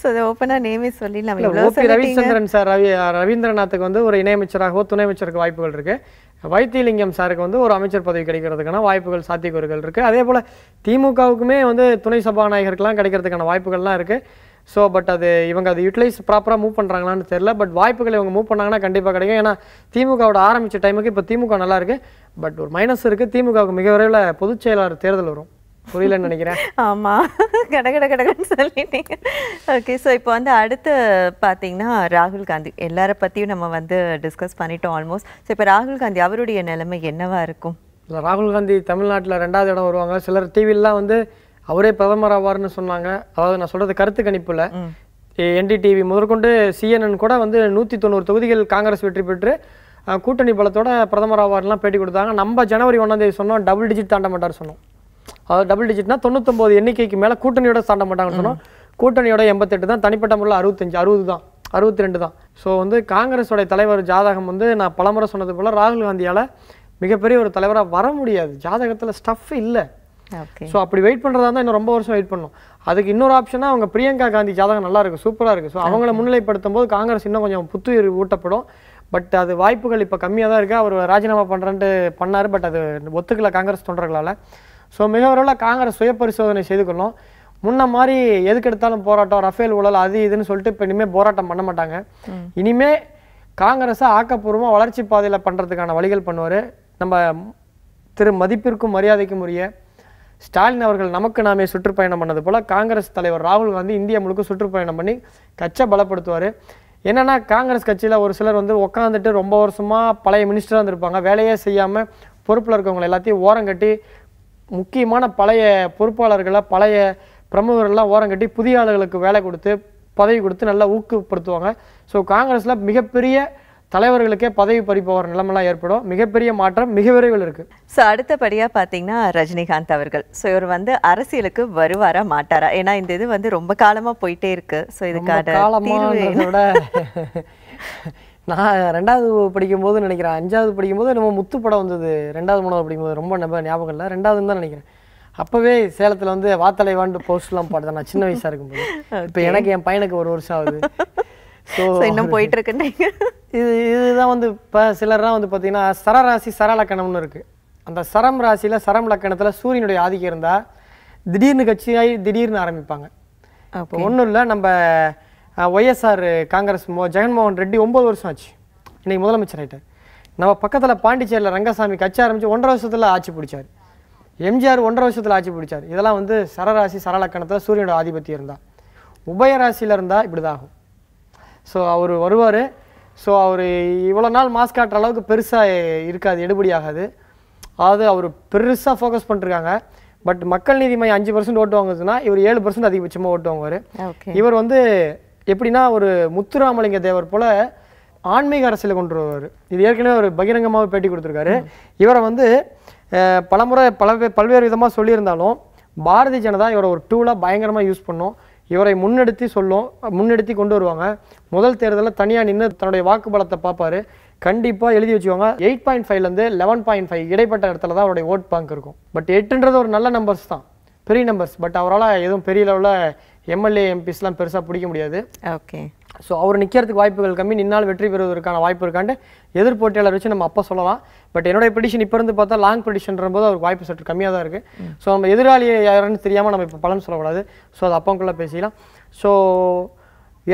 [SPEAKER 1] ஸோ அதை ஓப்பனாக நேமே சொல்லிடலாம் ஓபி ரவிச்சந்திரன்
[SPEAKER 2] சார் ரவி ரவீந்திரநாத்துக்கு வந்து ஒரு இணையமைச்சராகவோ துணை அமைச்சருக்கு வாய்ப்புகள் இருக்குது வைத்தியலிங்கம் சாருக்கு வந்து ஒரு அமைச்சர் பதவி கிடைக்கிறதுக்கான வாய்ப்புகள் சாத்தியக்கூறுகள் இருக்குது அதே போல் திமுகவுக்குமே வந்து துணை சபாநாயகருக்கெலாம் கிடைக்கிறதுக்கான வாய்ப்புகள்லாம் இருக்குது ஸோ பட் அது இவங்க அதை யூட்டிலைஸ் ப்ராப்பராக மூவ் பண்ணுறாங்களான்னு தெரில பட் வாய்ப்புகள் இவங்க மூவ் பண்ணாங்கன்னா கண்டிப்பாக கிடைக்கும் ஏன்னா திமுகவோட ஆரம்பித்த டைமுக்கு இப்போ திமுக நல்லா பட் ஒரு மைனஸ் இருக்குது திமுகவுக்கு மிக விரைவில் பொதுச்
[SPEAKER 1] செயலாளர் தேர்தல் வரும் புரியலன்னு நினைக்கிறேன் ஆமாம் கட கட கடகன்னு சொல்லிட்டீங்க ஓகே ஸோ இப்போ வந்து அடுத்து பார்த்தீங்கன்னா ராகுல் காந்தி எல்லார பற்றியும் நம்ம வந்து டிஸ்கஸ் பண்ணிட்டோம் ஆல்மோஸ்ட் ஸோ இப்போ ராகுல் காந்தி அவருடைய நிலைமை என்னவா இருக்கும் இல்லை ராகுல் காந்தி தமிழ்நாட்டில்
[SPEAKER 2] ரெண்டாவது இடம் வருவாங்க சிலர் டிவிலாம் வந்து அவரே பிரதமர் ஆவார்னு சொன்னாங்க அதாவது நான் சொல்கிறது கருத்து கணிப்பில் என்டிடிவி முதற்கொண்டு சிஎன்என் கூட வந்து நூற்றி தொண்ணூறு தொகுதிகள் காங்கிரஸ் வெற்றி பெற்று கூட்டணி பலத்தோட பிரதமர் ஆவார்லாம் பேட்டி கொடுத்தாங்க நம்ம ஜனவரி ஒன்றாந்தேதி சொன்னோம் டபுள் டிஜிட் தாண்ட மாட்டார் சொன்னோம் அதாவது டபுள் டிஜிட்னா தொண்ணூத்தொம்பது எண்ணிக்கைக்கு மேலே கூட்டணியோட சாண்ட மாட்டாங்கன்னு சொன்னோம் கூட்டணியோட எண்பத்தெட்டு தான் தனிப்பட்ட முறையில் அறுபத்தஞ்சு அறுபது தான் அறுபத்தி ரெண்டு தான் ஸோ வந்து காங்கிரஸோடைய தலைவர் ஜாதகம் வந்து நான் பலமுறை சொன்னது போல் ராகுல் காந்தியால் மிகப்பெரிய ஒரு தலைவராக வர முடியாது ஜாதகத்தில் ஸ்டஃப் இல்லை ஸோ அப்படி வெயிட் பண்ணுறதா தான் இன்னும் ரொம்ப வருஷம் வெயிட் பண்ணும் அதுக்கு இன்னொரு ஆப்ஷனாக அவங்க பிரியங்கா காந்தி ஜாதகம் நல்லா இருக்குது சூப்பராக இருக்குது ஸோ அவங்கள முன்னிலைப்படுத்தும் போது காங்கிரஸ் இன்னும் கொஞ்சம் புத்துயிர் ஊட்டப்படும் பட் அது வாய்ப்புகள் இப்போ கம்மியாக தான் இருக்குது அவர் ராஜினாமா பண்ணுறேன்ட்டு பண்ணார் பட் அது ஒத்துக்கல காங்கிரஸ் தொண்டர்களால் ஸோ மிக விரைவில் காங்கிரஸ் சுய பரிசோதனை செய்து கொள்ளும் முன்ன மாதிரி எதுக்கு எடுத்தாலும் போராட்டம் ரஃபேல் ஊழல் அது இதுன்னு சொல்லிட்டு இப்போ இனிமேல் போராட்டம் பண்ண மாட்டாங்க இனிமேல் காங்கிரஸை ஆக்கப்பூர்வமாக வளர்ச்சி பாதையில் பண்ணுறதுக்கான வழிகள் பண்ணுவார் நம்ம திரு மதிப்பிற்கும் மரியாதைக்கும் உரிய ஸ்டாலின் அவர்கள் நமக்கு நாமே சுற்றுப்பயணம் பண்ணது போல் காங்கிரஸ் தலைவர் ராகுல் காந்தி இந்தியா முழுக்க சுற்றுப்பயணம் பண்ணி கட்சை பலப்படுத்துவார் என்னென்னா காங்கிரஸ் கட்சியில் ஒரு சிலர் வந்து உட்காந்துட்டு ரொம்ப வருஷமாக பழைய மினிஸ்டராக இருந்திருப்பாங்க வேலையே செய்யாமல் பொறுப்பில் இருக்கவங்களை எல்லாத்தையும் ஓரம் கட்டி முக்கியமான பழைய பொறுப்பாளர்களை பழைய பிரமுகர்கள்லாம் ஓரம் கட்டி புதிய ஆளுகளுக்கு வேலை கொடுத்து பதவி கொடுத்து நல்லா ஊக்கப்படுத்துவாங்க ஸோ காங்கிரஸில் மிகப்பெரிய தலைவர்களுக்கே
[SPEAKER 1] பதவி பறிப்பவர் நிலைமெல்லாம் ஏற்படும் மிகப்பெரிய மாற்றம் மிக விரைவில் இருக்கு ஸோ அடுத்தபடியாக பார்த்தீங்கன்னா ரஜினிகாந்த் அவர்கள் ஸோ இவர் வந்து அரசியலுக்கு வருவாரா மாட்டாரா ஏன்னா இந்த இது வந்து ரொம்ப காலமாக போயிட்டே இருக்கு ஸோ காலமாக
[SPEAKER 2] நான் ரெண்டாவது படிக்கும்போது நினைக்கிறேன் அஞ்சாவது படிக்கும்போது நம்ம முத்து படம் வந்தது ரெண்டாவது மூணாவது படிக்கும் போது ரொம்ப நம்ப ஞாபகம் இல்லை ரெண்டாவதுன்னு தான் நினைக்கிறேன் அப்போவே சேலத்தில் வந்து வாத்தலைவாண்டு போஸ்ட்லாம் பாடுது நான் சின்ன வயசாக இருக்கும்போது இப்போ எனக்கு என் பையனுக்கு ஒரு வருஷம் ஆகுது ஸோ இன்னும் போயிட்டு இருக்கேன் இது இதுதான் வந்து இப்போ சிலர்லாம் வந்து பார்த்தீங்கன்னா சரராசி சரலக்கணம்னு இருக்குது அந்த சரம் ராசியில் சரம் லக்கணத்தில் சூரியனுடைய ஆதிக்கம் இருந்தால் திடீர்னு கட்சியாகி திடீர்னு ஆரம்பிப்பாங்க அப்போ ஒன்றும் இல்லை நம்ம ஒய்எஸ்ஆர் காங்கிரஸ் மோ ஜெகன்மோகன் ரெட்டி ஒம்பது வருஷம் ஆச்சு இன்றைக்கி முதலமைச்சர் ஆகிட்டார் நம்ம பக்கத்தில் பாண்டிச்சேரியில் ரங்கசாமி கட்சி ஆரம்பித்து ஒன்றரை வருஷத்தில் ஆட்சி பிடிச்சார் எம்ஜிஆர் ஒன்றரை வருஷத்தில் ஆட்சி பிடிச்சார் இதெல்லாம் வந்து சரராசி சரலக்கணத்தில் சூரியனோட ஆதிபத்தியம் இருந்தால் உபயராசியில் இருந்தால் இப்படி தான் ஆகும் ஸோ அவர் வருவார் ஸோ அவர் இவ்வளோ நாள் மாஸ்க் காட்டுற அளவுக்கு பெருசாக இருக்காது எடுபடி ஆகாது அதாவது அவர் பெருசாக ஃபோக்கஸ் பண்ணிருக்காங்க பட் மக்கள் நீதி மையம் அஞ்சு பர்சன்ட் ஓட்டு வாங்குதுன்னா இவர் ஏழு பர்சன்ட் அதிகபட்சமாக ஓட்டு வாங்குவார் இவர் வந்து எப்படின்னா ஒரு முத்துராமலிங்க தேவர் போல் ஆன்மீக அரசியல் கொண்டு வருவார் இது ஏற்கனவே ஒரு பகிரங்கமாக பேட்டி கொடுத்துருக்காரு இவரை வந்து பலமுறை பல பல்வேறு விதமாக சொல்லியிருந்தாலும் பாரதிய ஜனதா இவரை ஒரு டூலாக பயங்கரமாக யூஸ் பண்ணும் இவரை முன்னெடுத்து சொல்லும் முன்னெடுத்து கொண்டு வருவாங்க முதல் தேர்தலில் தனியாக நின்று தன்னுடைய வாக்கு பலத்தை பார்ப்பார் கண்டிப்பாக எழுதி வச்சுக்கோங்க எயிட் பாயிண்ட் ஃபைவ்லேருந்து லெவன் பாயிண்ட் ஃபைவ் இடைப்பட்ட இடத்துல தான் அவருடைய ஓட் பேங்க் இருக்கும் பட் எட்டுன்றது ஒரு நல்ல நம்பர்ஸ் தான் பெரிய நம்பர்ஸ் பட் அவரால் எதுவும் பெரிய லெவலில் எம்எல்ஏ எம்பிஸ்லாம் பெருசாக பிடிக்க முடியாது ஓகே ஸோ அவர் நிற்கிறதுக்கு வாய்ப்புகள் கம்மி நின்னால் வெற்றி பெறுவதற்கான வாய்ப்பு இருக்காண்டு எதிர்போட்டியாளர் வச்சு நம்ம அப்போ சொல்லலாம் பட் என்னுடைய பெடிஷன் இப்போ இருந்து பார்த்தா லாங் ப்ரெடிஷன்ற போது அவருக்கு வாய்ப்பு சற்று கம்மியாக தான் இருக்குது ஸோ நம்ம எதிராளி யாருன்னு தெரியாமல் நம்ம இப்போ பலன் சொல்லக்கூடாது ஸோ அது அப்போக்குள்ளே பேசிக்கலாம் ஸோ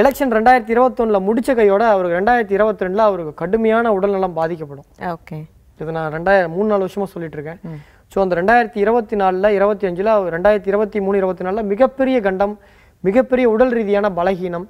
[SPEAKER 2] எலெக்ஷன் ரெண்டாயிரத்தி இருபத்தொன்னில் முடித்த கையோட அவருக்கு ரெண்டாயிரத்தி இருபத்தி ரெண்டில் அவருக்கு கடுமையான உடல்நலம் பாதிக்கப்படும் ஓகே இது நான் ரெண்டாயிரம் மூணு நாலு வருஷமாக சொல்லிட்டு இருக்கேன் ஸோ அந்த ரெண்டாயிரத்தி இருபத்தி நாலில் இருபத்தி அஞ்சில் ரெண்டாயிரத்தி இருபத்தி மூணு இருபத்தி நாலில் மிகப்பெரிய கண்டம் மிகப்பெரிய உடல் ரீதியான பலகீனம்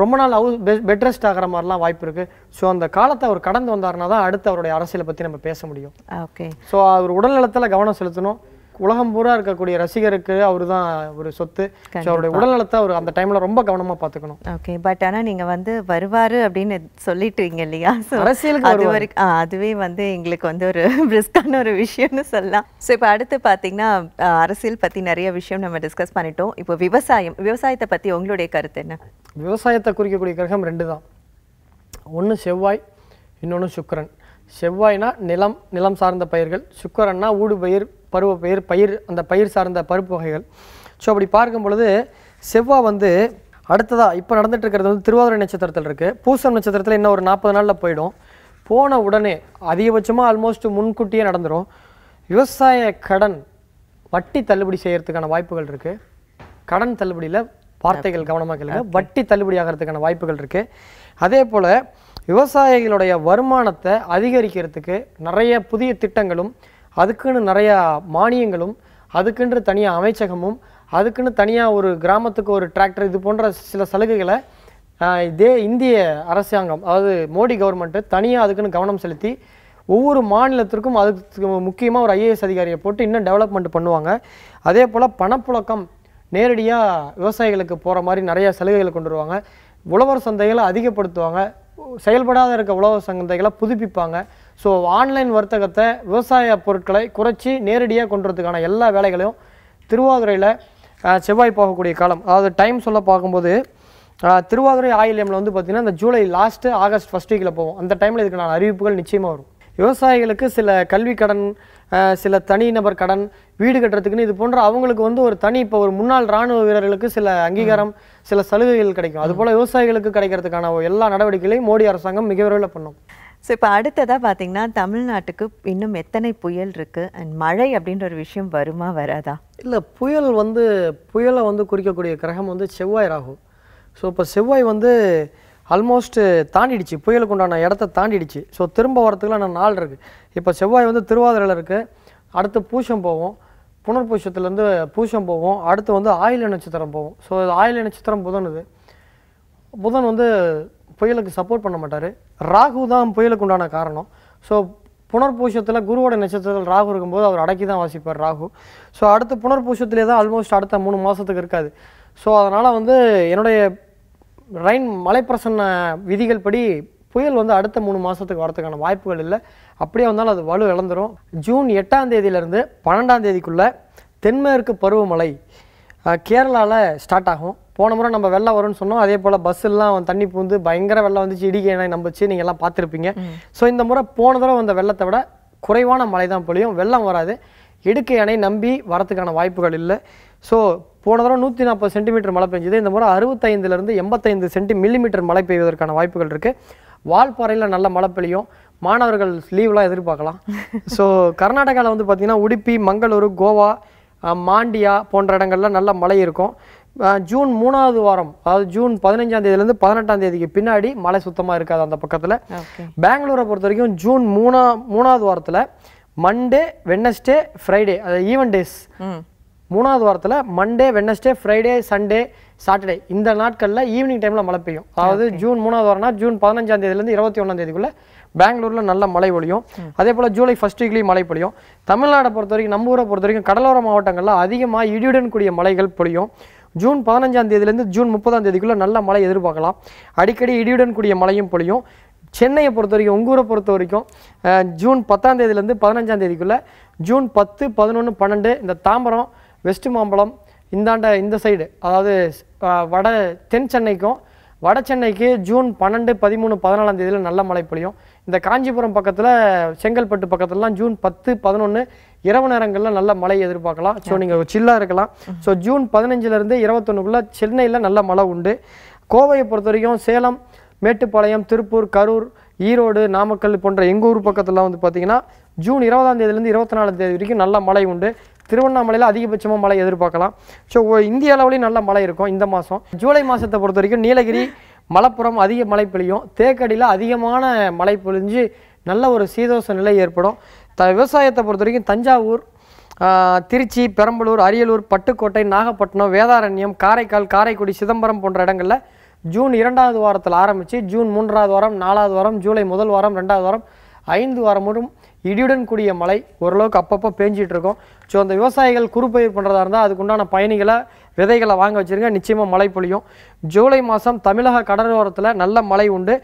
[SPEAKER 2] ரொம்ப நாள் ஹவுஸ் பெட் ரெஸ்ட் ஆகிற மாதிரிலாம் வாய்ப்பு இருக்குது ஸோ அந்த காலத்தை அவர் கடந்து வந்தார்னா தான் அடுத்து அவருடைய அரசியலை பற்றி நம்ம பேச முடியும் ஓகே ஸோ அவர் உடல்நலத்தில் கவனம் செலுத்தணும் உலகம் பூரா இருக்கக்கூடிய ரசிகருக்கு அவர் தான் ஒரு சொத்து ஸோ அவருடைய உடல்நலத்தை அவர் அந்த டைமில் ரொம்ப
[SPEAKER 1] கவனமாக பார்த்துக்கணும் ஓகே பட் ஆனால் நீங்கள் வந்து வருவார் அப்படின்னு சொல்லிட்டீங்க இல்லையா அரசியலுக்கு அது வரைக்கும் அதுவே வந்து எங்களுக்கு வந்து ஒரு பிரிஸ்கான ஒரு விஷயம்னு சொல்லலாம் ஸோ இப்போ அடுத்து பார்த்தீங்கன்னா அரசியல் பற்றி நிறைய விஷயம் நம்ம டிஸ்கஸ் பண்ணிட்டோம் இப்போ விவசாயம் விவசாயத்தை பற்றி உங்களுடைய கருத்து என்ன
[SPEAKER 2] விவசாயத்தை குறிக்கக்கூடிய கிரகம் ரெண்டு தான் ஒன்று செவ்வாய் இன்னொன்று சுக்கரன் செவ்வாய்னா நிலம் நிலம் சார்ந்த பயிர்கள் சுக்கரன்னா ஊடுபயிர் பருவ பயிர் பயிர் அந்த பயிர் சார்ந்த பருப்பு வகைகள் ஸோ அப்படி பார்க்கும் பொழுது செவ்வாய் வந்து அடுத்ததாக இப்போ நடந்துட்டு இருக்கிறது வந்து திருவாதிரை நட்சத்திரத்தில் இருக்குது பூசம் நட்சத்திரத்தில் இன்னும் ஒரு நாற்பது நாளில் போயிடும் போன உடனே அதிகபட்சமாக ஆல்மோஸ்ட் முன்கூட்டியே நடந்துடும் விவசாய கடன் வட்டி தள்ளுபடி செய்கிறதுக்கான வாய்ப்புகள் இருக்குது கடன் தள்ளுபடியில் வார்த்தைகள் கவனமாக கேளுங்க வட்டி தள்ளுபடி ஆகிறதுக்கான வாய்ப்புகள் இருக்குது அதே போல் விவசாயிகளுடைய வருமானத்தை அதிகரிக்கிறதுக்கு நிறைய புதிய திட்டங்களும் அதுக்குன்னு நிறையா மானியங்களும் அதுக்குன்ற தனியாக அமைச்சகமும் அதுக்குன்னு தனியாக ஒரு கிராமத்துக்கு ஒரு டிராக்டர் இது போன்ற சில சலுகைகளை இதே இந்திய அரசாங்கம் அதாவது மோடி கவர்மெண்ட்டு தனியாக அதுக்குன்னு கவனம் செலுத்தி ஒவ்வொரு மாநிலத்திற்கும் அதுக்கு முக்கியமாக ஒரு ஐஏஎஸ் அதிகாரியை போட்டு இன்னும் டெவலப்மெண்ட் பண்ணுவாங்க அதே போல் பணப்புழக்கம் நேரடியாக விவசாயிகளுக்கு போகிற மாதிரி நிறையா சலுகைகளை கொண்டு வருவாங்க உழவர் சந்தைகளை அதிகப்படுத்துவாங்க செயல்படாத இருக்க உழவர் சந்தைகளை புதுப்பிப்பாங்க ஸோ ஆன்லைன் வர்த்தகத்தை விவசாய பொருட்களை குறைச்சி நேரடியாக கொண்டு வரதுக்கான எல்லா வேலைகளையும் திருவாதிரையில் செவ்வாய் போகக்கூடிய காலம் அதாவது டைம் சொல்ல பார்க்கும்போது திருவாதுரை ஆயிலியமில் வந்து பார்த்திங்கன்னா இந்த ஜூலை லாஸ்ட்டு ஆகஸ்ட் ஃபஸ்ட் வீக்கில் போவோம் அந்த டைமில் இதுக்கான அறிவிப்புகள் நிச்சயமாக வரும் விவசாயிகளுக்கு சில கல்வி கடன் சில தனிநபர் கடன் வீடு கட்டுறதுக்குன்னு இது போன்ற அவங்களுக்கு வந்து ஒரு தனி இப்போ ஒரு முன்னாள் இராணுவ வீரர்களுக்கு சில அங்கீகாரம் சில
[SPEAKER 1] சலுகைகள் கிடைக்கும் அதுபோல் விவசாயிகளுக்கு கிடைக்கிறதுக்கான எல்லா நடவடிக்கைகளையும் மோடி அரசாங்கம் மிக விரைவில் பண்ணும் ஸோ இப்போ அடுத்ததாக பார்த்தீங்கன்னா தமிழ்நாட்டுக்கு இன்னும் எத்தனை புயல் இருக்குது அண்ட் மழை அப்படின்ற ஒரு விஷயம் வருமா வராதா
[SPEAKER 2] இல்லை புயல் வந்து புயலை வந்து குறிக்கக்கூடிய கிரகம் வந்து செவ்வாய் ராகு ஸோ இப்போ செவ்வாய் வந்து ஆல்மோஸ்ட்டு தாண்டிடுச்சு புயலுக்கு உண்டான இடத்த தாண்டிடுச்சு ஸோ திரும்ப வரத்துக்குலாம் நான் நாள் இருக்குது இப்போ செவ்வாய் வந்து திருவாதிரையில் இருக்குது அடுத்து பூஷம் போவோம் புனர்பூஷத்துலேருந்து பூஷம் போவோம் அடுத்து வந்து ஆயில் நட்சத்திரம் போவோம் ஸோ ஆயில் நட்சத்திரம் புதன் இது புதன் வந்து புயலுக்கு சப்போர்ட் பண்ண மாட்டார் ராகு தான் புயலுக்கு உண்டான காரணம் ஸோ புனர்பூஷத்தில் குருவோட நட்சத்திரத்தில் ராகு இருக்கும்போது அவர் அடக்கி தான் வாசிப்பார் ராகு ஸோ அடுத்த புனர்பூஷத்திலே தான் ஆல்மோஸ்ட் அடுத்த மூணு மாதத்துக்கு இருக்காது ஸோ அதனால் வந்து என்னுடைய ரைன் மலைப்பிரசன்ன விதிகள் படி புயல் வந்து அடுத்த மூணு மாதத்துக்கு வரத்துக்கான வாய்ப்புகள் இல்லை அப்படியே வந்தாலும் அது வலு இழந்துடும் ஜூன் எட்டாம் தேதியிலேருந்து பன்னெண்டாம் தேதிக்குள்ளே தென்மேற்கு பருவமழை கேரளாவில் ஸ்டார்ட் ஆகும் போன முறை நம்ம வெள்ளம் வரும்னு சொன்னோம் அதே போல் பஸ்ஸெல்லாம் தண்ணி பூந்து பயங்கர வெள்ளம் வந்துச்சு இடிக்க நம்பிச்சு நீங்கள் எல்லாம் பார்த்துருப்பீங்க ஸோ இந்த முறை போன தடவை வந்த வெள்ளத்தை விட குறைவான மழை தான் பொழியும் வெள்ளம் வராது இடுக்கை அணை நம்பி வரத்துக்கான வாய்ப்புகள் இல்லை ஸோ போன தடவை நூற்றி நாற்பது சென்டிமீட்டர் மழை பெஞ்சது இந்த முறை அறுபத்தைந்துலேருந்து எண்பத்தைந்து சென்டி மில்லிமீட்டர் மழை பெய்வதற்கான வாய்ப்புகள் இருக்குது வால்பாறையில் நல்ல மழை பெய்யும் மாணவர்கள் லீவ்லாம் எதிர்பார்க்கலாம் ஸோ கர்நாடகாவில் வந்து பார்த்திங்கன்னா உடுப்பி மங்களூரு கோவா மாண்டியா போன்ற இடங்கள்ல நல்ல மழை இருக்கும் ஜூன் மூணாவது வாரம் அதாவது ஜூன் பதினஞ்சாம் தேதியிலேருந்து பதினெட்டாம் தேதிக்கு பின்னாடி மழை சுத்தமாக இருக்காது அந்த பக்கத்தில் பெங்களூரை பொறுத்த வரைக்கும் ஜூன் மூணா மூணாவது வாரத்தில் மண்டே வெட்னஸ்டே ஃப்ரைடே அதாவது ஈவன் டேஸ் மூணாவது வாரத்தில் Monday Wednesday Friday Sunday Saturday இந்த நாட்களில் ஈவினிங் டைமில் மழை பெய்யும் அதாவது ஜூன் மூணாவது வாரம்னா ஜூன் பதினஞ்சாம் தேதியிலேருந்து இருபத்தி ஒன்றாம் தேதிக்குள்ளே பெங்களூரில் நல்ல மழை பொழியும் அதே போல் ஜூலை ஃபஸ்ட் வீக்லேயும் மழை பொழியும் தமிழ்நாடை பொறுத்த வரைக்கும் நம்ம ஊரை பொறுத்த வரைக்கும் கடலோர மாவட்டங்களில் அதிகமாக இடியுடன் கூடிய மழைகள் பொழியும் ஜூன் பதினஞ்சாம் தேதியிலேருந்து ஜூன் முப்பதாம் தேதிக்குள்ளே நல்ல மழை எதிர்பார்க்கலாம் அடிக்கடி இடியுடன் கூடிய மழையும் பொழியும் சென்னையை பொறுத்த வரைக்கும் உங்கூரை பொறுத்த வரைக்கும் ஜூன் பத்தாம் தேதியிலேருந்து பதினஞ்சாம் தேதிக்குள்ளே ஜூன் பத்து பதினொன்று பன்னெண்டு இந்த தாம்பரம் வெஸ்ட் மாம்பழம் இந்தாண்ட இந்த சைடு அதாவது வட தென் சென்னைக்கும் வட சென்னைக்கு ஜூன் பன்னெண்டு பதிமூணு பதினாலாம் தேதியில் நல்ல மழை பொழியும் இந்த காஞ்சிபுரம் பக்கத்தில் செங்கல்பட்டு பக்கத்துலலாம் ஜூன் பத்து பதினொன்று இரவு நேரங்களில் நல்ல மழை எதிர்பார்க்கலாம் ஸோ நீங்கள் சில்லாக இருக்கலாம் ஸோ mm-hmm. ஜூன் பதினஞ்சுலேருந்து இருபத்தொன்னுக்குள்ளே சென்னையில் நல்ல மழை உண்டு கோவையை பொறுத்த வரைக்கும் சேலம் மேட்டுப்பாளையம் திருப்பூர் கரூர் ஈரோடு நாமக்கல் போன்ற எங்கள் ஊர் பக்கத்தில் வந்து பார்த்திங்கன்னா ஜூன் இருபதாம் தேதியிலேருந்து இருபத்தி நாலாம் தேதி வரைக்கும் நல்ல மழை உண்டு திருவண்ணாமலையில் அதிகபட்சமாக மழை எதிர்பார்க்கலாம் ஸோ இந்திய அளவுலேயும் நல்ல மழை இருக்கும் இந்த மாதம் ஜூலை மாதத்தை பொறுத்த வரைக்கும் நீலகிரி மலப்புறம் அதிக மழை பொழியும் தேக்கடியில் அதிகமான மழை பொழிஞ்சு நல்ல ஒரு சீதோஷ நிலை ஏற்படும் த விவசாயத்தை பொறுத்த வரைக்கும் தஞ்சாவூர் திருச்சி பெரம்பலூர் அரியலூர் பட்டுக்கோட்டை நாகப்பட்டினம் வேதாரண்யம் காரைக்கால் காரைக்குடி சிதம்பரம் போன்ற இடங்களில் ஜூன் இரண்டாவது வாரத்தில் ஆரம்பித்து ஜூன் மூன்றாவது வாரம் நாலாவது வாரம் ஜூலை முதல் வாரம் ரெண்டாவது வாரம் ஐந்து வாரமும் இடியுடன் கூடிய மழை ஓரளவுக்கு அப்பப்போ பேஞ்சிகிட்டு இருக்கும் ஸோ அந்த விவசாயிகள் குறுப்பயிர் பண்ணுறதா இருந்தால் அதுக்குண்டான பயணிகளை விதைகளை வாங்க வச்சுருங்க நிச்சயமாக மழை பொழியும் ஜூலை மாதம் தமிழக கடலோரத்தில் நல்ல மழை உண்டு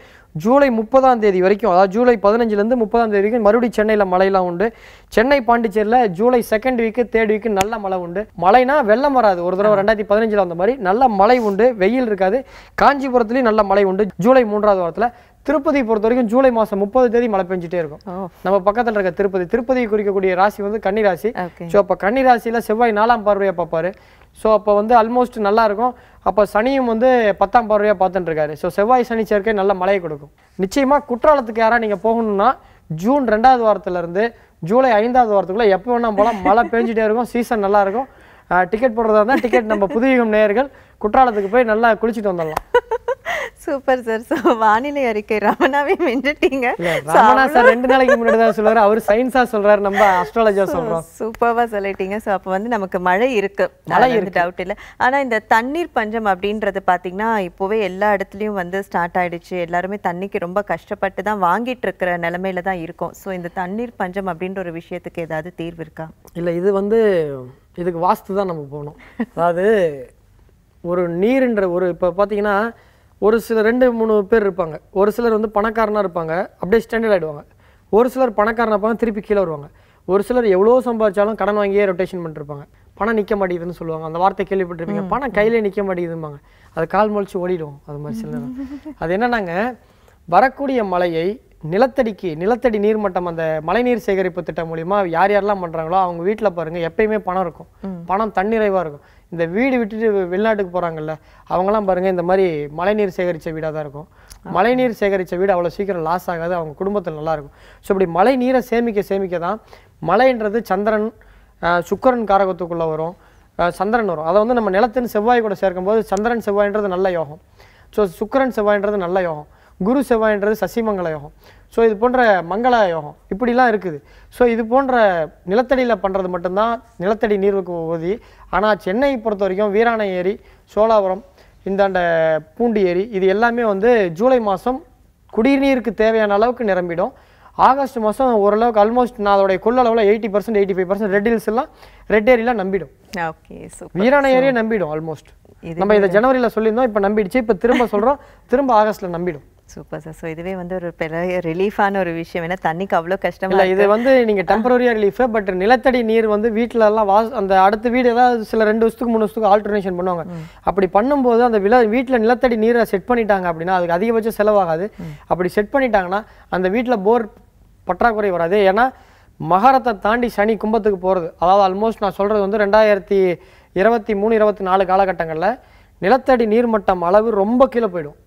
[SPEAKER 2] ஜூலை முப்பதாம் தேதி வரைக்கும் அதாவது ஜூலை பதினஞ்சுலேருந்து முப்பதாம் தேதி வரைக்கும் மறுபடியும் சென்னையில் மழையெல்லாம் உண்டு சென்னை பாண்டிச்சேரியில் ஜூலை செகண்ட் வீக்கு தேர்ட் வீக்கு நல்ல மழை உண்டு மழைனா வெள்ளம் வராது ஒரு தடவை ரெண்டாயிரத்தி பதினஞ்சில் வந்த மாதிரி நல்ல மழை உண்டு வெயில் இருக்காது காஞ்சிபுரத்துலேயும் நல்ல மழை உண்டு ஜூலை மூன்றாவது வாரத்தில் திருப்பதி பொறுத்த வரைக்கும் ஜூலை மாதம் முப்பது தேதி மழை பெஞ்சிட்டே இருக்கும் நம்ம பக்கத்தில் இருக்க திருப்பதி திருப்பதி குறிக்கக்கூடிய ராசி வந்து கன்னிராசி ஸோ அப்போ கன்னிராசியில் செவ்வாய் நாலாம் பார்வையை பார்ப்பாரு ஸோ அப்போ வந்து ஆல்மோஸ்ட் நல்லாயிருக்கும் அப்போ சனியும் வந்து பத்தாம் பார்வையாக பார்த்துட்டுருக்காரு ஸோ செவ்வாய் சனி சேர்க்கை நல்ல மழையை கொடுக்கும் நிச்சயமாக குற்றாலத்துக்கு யாராக நீங்கள் போகணுன்னா ஜூன் ரெண்டாவது வாரத்துலேருந்து ஜூலை ஐந்தாவது வாரத்துக்குள்ளே எப்போ வேணால் போகலாம் மழை பெஞ்சிட்டே இருக்கும் சீசன் நல்லாயிருக்கும் டிக்கெட் போடுறதா இருந்தால் டிக்கெட் நம்ம புதுவீகம் நேயர்கள் குற்றாலத்துக்கு போய் நல்லா குளிச்சுட்டு வந்துடலாம்
[SPEAKER 1] சூப்பர் சார் ஸோ வானிலை அறிக்கை ரமணாவே மென்றுட்டீங்க ரமணா சார் ரெண்டு நாளைக்கு முன்னாடி தான் சொல்லுவார் அவர் சயின்ஸாக சொல்கிறார் நம்ம அஸ்ட்ராலஜா சொல்கிறோம் சூப்பராக சொல்லிட்டீங்க ஸோ அப்போ வந்து நமக்கு மழை இருக்கு மழை இருக்கு டவுட் இல்லை ஆனால் இந்த தண்ணீர் பஞ்சம் அப்படின்றது பார்த்தீங்கன்னா இப்போவே எல்லா இடத்துலையும் வந்து ஸ்டார்ட் ஆயிடுச்சு எல்லாருமே தண்ணிக்கு ரொம்ப கஷ்டப்பட்டு தான் வாங்கிட்டு இருக்கிற நிலமையில தான் இருக்கும் ஸோ இந்த தண்ணீர் பஞ்சம் அப்படின்ற ஒரு விஷயத்துக்கு ஏதாவது தீர்வு இருக்கா இல்லை இது வந்து இதுக்கு வாஸ்து தான் நம்ம போகணும் அதாவது ஒரு நீர்ன்ற ஒரு இப்போ பார்த்தீங்கன்னா
[SPEAKER 2] ஒரு சில ரெண்டு மூணு பேர் இருப்பாங்க ஒரு சிலர் வந்து பணக்காரனாக இருப்பாங்க அப்படியே ஸ்டாண்டர்ட் ஆகிடுவாங்க ஒரு சிலர் பணக்காரனாக இருப்பாங்க திருப்பி கீழே வருவாங்க ஒரு சிலர் எவ்வளோ சம்பாதிச்சாலும் கடன் வாங்கியே ரொட்டேஷன் பண்ணிருப்பாங்க பணம் நிற்க மாட்டேங்குதுன்னு சொல்லுவாங்க அந்த வார்த்தை கேள்விப்பட்டிருப்பீங்க பணம் கையிலே நிற்க மாட்டேங்குதும்பாங்க அது கால் முளைச்சி ஓடிடுவோம் அது மாதிரி சில அது என்னன்னாங்க வரக்கூடிய மழையை நிலத்தடிக்கு நிலத்தடி நீர்மட்டம் அந்த மழைநீர் சேகரிப்பு திட்டம் மூலியமா யார் யாரெல்லாம் பண்ணுறாங்களோ அவங்க வீட்டில் பாருங்கள் எப்பயுமே பணம் இருக்கும் பணம் தன்னிறைவாக இருக்கும் இந்த வீடு விட்டுட்டு வெளிநாட்டுக்கு போகிறாங்கல்ல அவங்களாம் பாருங்கள் இந்த மாதிரி மழைநீர் சேகரித்த வீடாக தான் இருக்கும் மழைநீர் சேகரித்த வீடு அவ்வளோ சீக்கிரம் லாஸ் ஆகாது அவங்க குடும்பத்தில் நல்லாயிருக்கும் ஸோ இப்படி மழை நீரை சேமிக்க சேமிக்க தான் மழைன்றது சந்திரன் சுக்கரன் காரகத்துக்குள்ளே வரும் சந்திரன் வரும் அதை வந்து நம்ம நிலத்தின் செவ்வாய் கூட சேர்க்கும்போது சந்திரன் செவ்வாயின்றது நல்ல யோகம் ஸோ சுக்கரன் செவ்வாயின்றது நல்ல யோகம் குரு செவ்வாயின்றது சசிமங்கல யோகம் ஸோ இது போன்ற மங்கள யோகம் இப்படிலாம் இருக்குது ஸோ இது போன்ற நிலத்தடியில் பண்ணுறது மட்டும்தான் நிலத்தடி நீர்வுக்கு உதவி ஆனால் சென்னை பொறுத்த வரைக்கும் வீராணை ஏரி சோழாபுரம் இந்தாண்ட பூண்டி ஏரி இது எல்லாமே வந்து ஜூலை மாதம் குடிநீருக்கு தேவையான அளவுக்கு நிரம்பிடும் ஆகஸ்ட் மாதம் ஓரளவுக்கு ஆல்மோஸ்ட் நான் அதோடைய கொள்ளளவில் eighty percent eighty five percent Red Hills எல்லாம் ரெட் ஏரியெலாம் நம்பிடும் ஓகே வீராணை ஏரியை நம்பிடும் ஆல்மோஸ்ட் நம்ம இதை ஜனவரியில் சொல்லியிருந்தோம் இப்போ நம்பிடுச்சு இப்போ திரும்ப சொல்கிறோம் திரும்ப ஆகஸ்ட்டில் நம்பிடும் சூப்பர் சார் ஸோ இதுவே வந்து ஒரு பெரிய ரிலீஃபான ஒரு விஷயம் ஏன்னா தண்ணிக்கு அவ்வளோ கஷ்டம் இல்லை இது வந்து நீங்கள் டெம்பரரியாக ரிலீஃபு பட் நிலத்தடி நீர் வந்து வீட்டிலலாம் வாஸ் அந்த அடுத்த வீடு ஏதாவது சில ரெண்டு வருஷத்துக்கு மூணு வருஷத்துக்கு ஆல்டர்னேஷன் பண்ணுவாங்க அப்படி பண்ணும்போது அந்த வில வீட்டில் நிலத்தடி நீரை செட் பண்ணிட்டாங்க அப்படின்னா அதுக்கு அதிகபட்சம் செலவாகாது அப்படி செட் பண்ணிட்டாங்கன்னா அந்த வீட்டில் போர் பற்றாக்குறை வராது ஏன்னா மகரத்தை தாண்டி சனி கும்பத்துக்கு போகிறது அதாவது ஆல்மோஸ்ட் நான் சொல்கிறது வந்து ரெண்டாயிரத்தி இருபத்தி மூணு இருபத்தி நாலு காலகட்டங்களில் நிலத்தடி நீர்மட்டம் அளவு ரொம்ப கீழே போயிடும்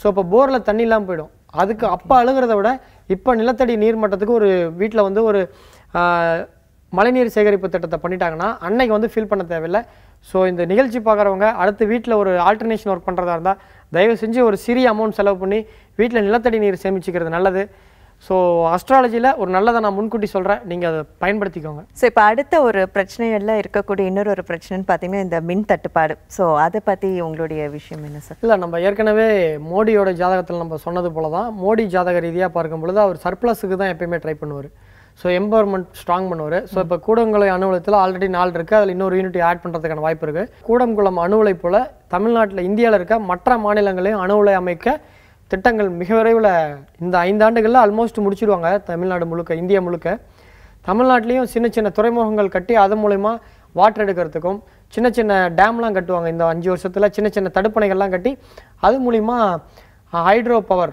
[SPEAKER 2] ஸோ இப்போ போரில் தண்ணி இல்லாமல் போயிடும் அதுக்கு அப்போ அழுகிறத விட இப்போ நிலத்தடி நீர்மட்டத்துக்கு ஒரு வீட்டில் வந்து ஒரு மழைநீர் சேகரிப்பு திட்டத்தை பண்ணிட்டாங்கன்னா அன்னைக்கு வந்து ஃபீல் பண்ண தேவையில்லை ஸோ இந்த நிகழ்ச்சி பார்க்குறவங்க அடுத்து வீட்டில் ஒரு ஆல்டர்னேஷன் ஒர்க் பண்ணுறதா இருந்தால் தயவு செஞ்சு ஒரு சிறிய அமௌண்ட் செலவு பண்ணி வீட்டில் நிலத்தடி நீர் சேமிச்சுக்கிறது நல்லது ஸோ அஸ்ட்ராலஜியில் ஒரு நல்லதை நான் முன்கூட்டி சொல்கிறேன் நீங்கள் அதை பயன்படுத்திக்கோங்க
[SPEAKER 1] ஸோ இப்போ அடுத்த ஒரு பிரச்சனைகளில் இருக்கக்கூடிய இன்னொரு ஒரு பிரச்சனைன்னு பார்த்தீங்கன்னா இந்த மின் தட்டுப்பாடு ஸோ அதை பற்றி உங்களுடைய விஷயம் என்ன சார் இல்லை
[SPEAKER 2] நம்ம ஏற்கனவே மோடியோட ஜாதகத்தில் நம்ம சொன்னது போல தான் மோடி ஜாதக ரீதியாக பார்க்கும் பொழுது அவர் சர்ப்ளஸுக்கு தான் எப்பயுமே ட்ரை பண்ணுவார் ஸோ எம்பவர்மெண்ட் ஸ்ட்ராங் பண்ணுவார் ஸோ இப்போ கூடங்குளம் அணுவலத்தில் ஆல்ரெடி நாலு இருக்குது அதில் இன்னொரு யூனிட் ஆட் பண்ணுறதுக்கான வாய்ப்பு இருக்குது கூடங்குளம் அணுவலை போல் தமிழ்நாட்டில் இந்தியாவில் இருக்க மற்ற மாநிலங்களையும் அணுவலை அமைக்க திட்டங்கள் மிக விரைவில் இந்த ஐந்தாண்டுகளில் ஆல்மோஸ்ட் முடிச்சிடுவாங்க தமிழ்நாடு முழுக்க இந்தியா முழுக்க தமிழ்நாட்டிலையும் சின்ன சின்ன துறைமுகங்கள் கட்டி அதன் மூலயமா வாட்டர் எடுக்கிறதுக்கும் சின்ன சின்ன டேம்லாம் கட்டுவாங்க இந்த அஞ்சு வருஷத்தில் சின்ன சின்ன தடுப்பணைகள்லாம் கட்டி அது மூலிமா ஹைட்ரோ பவர்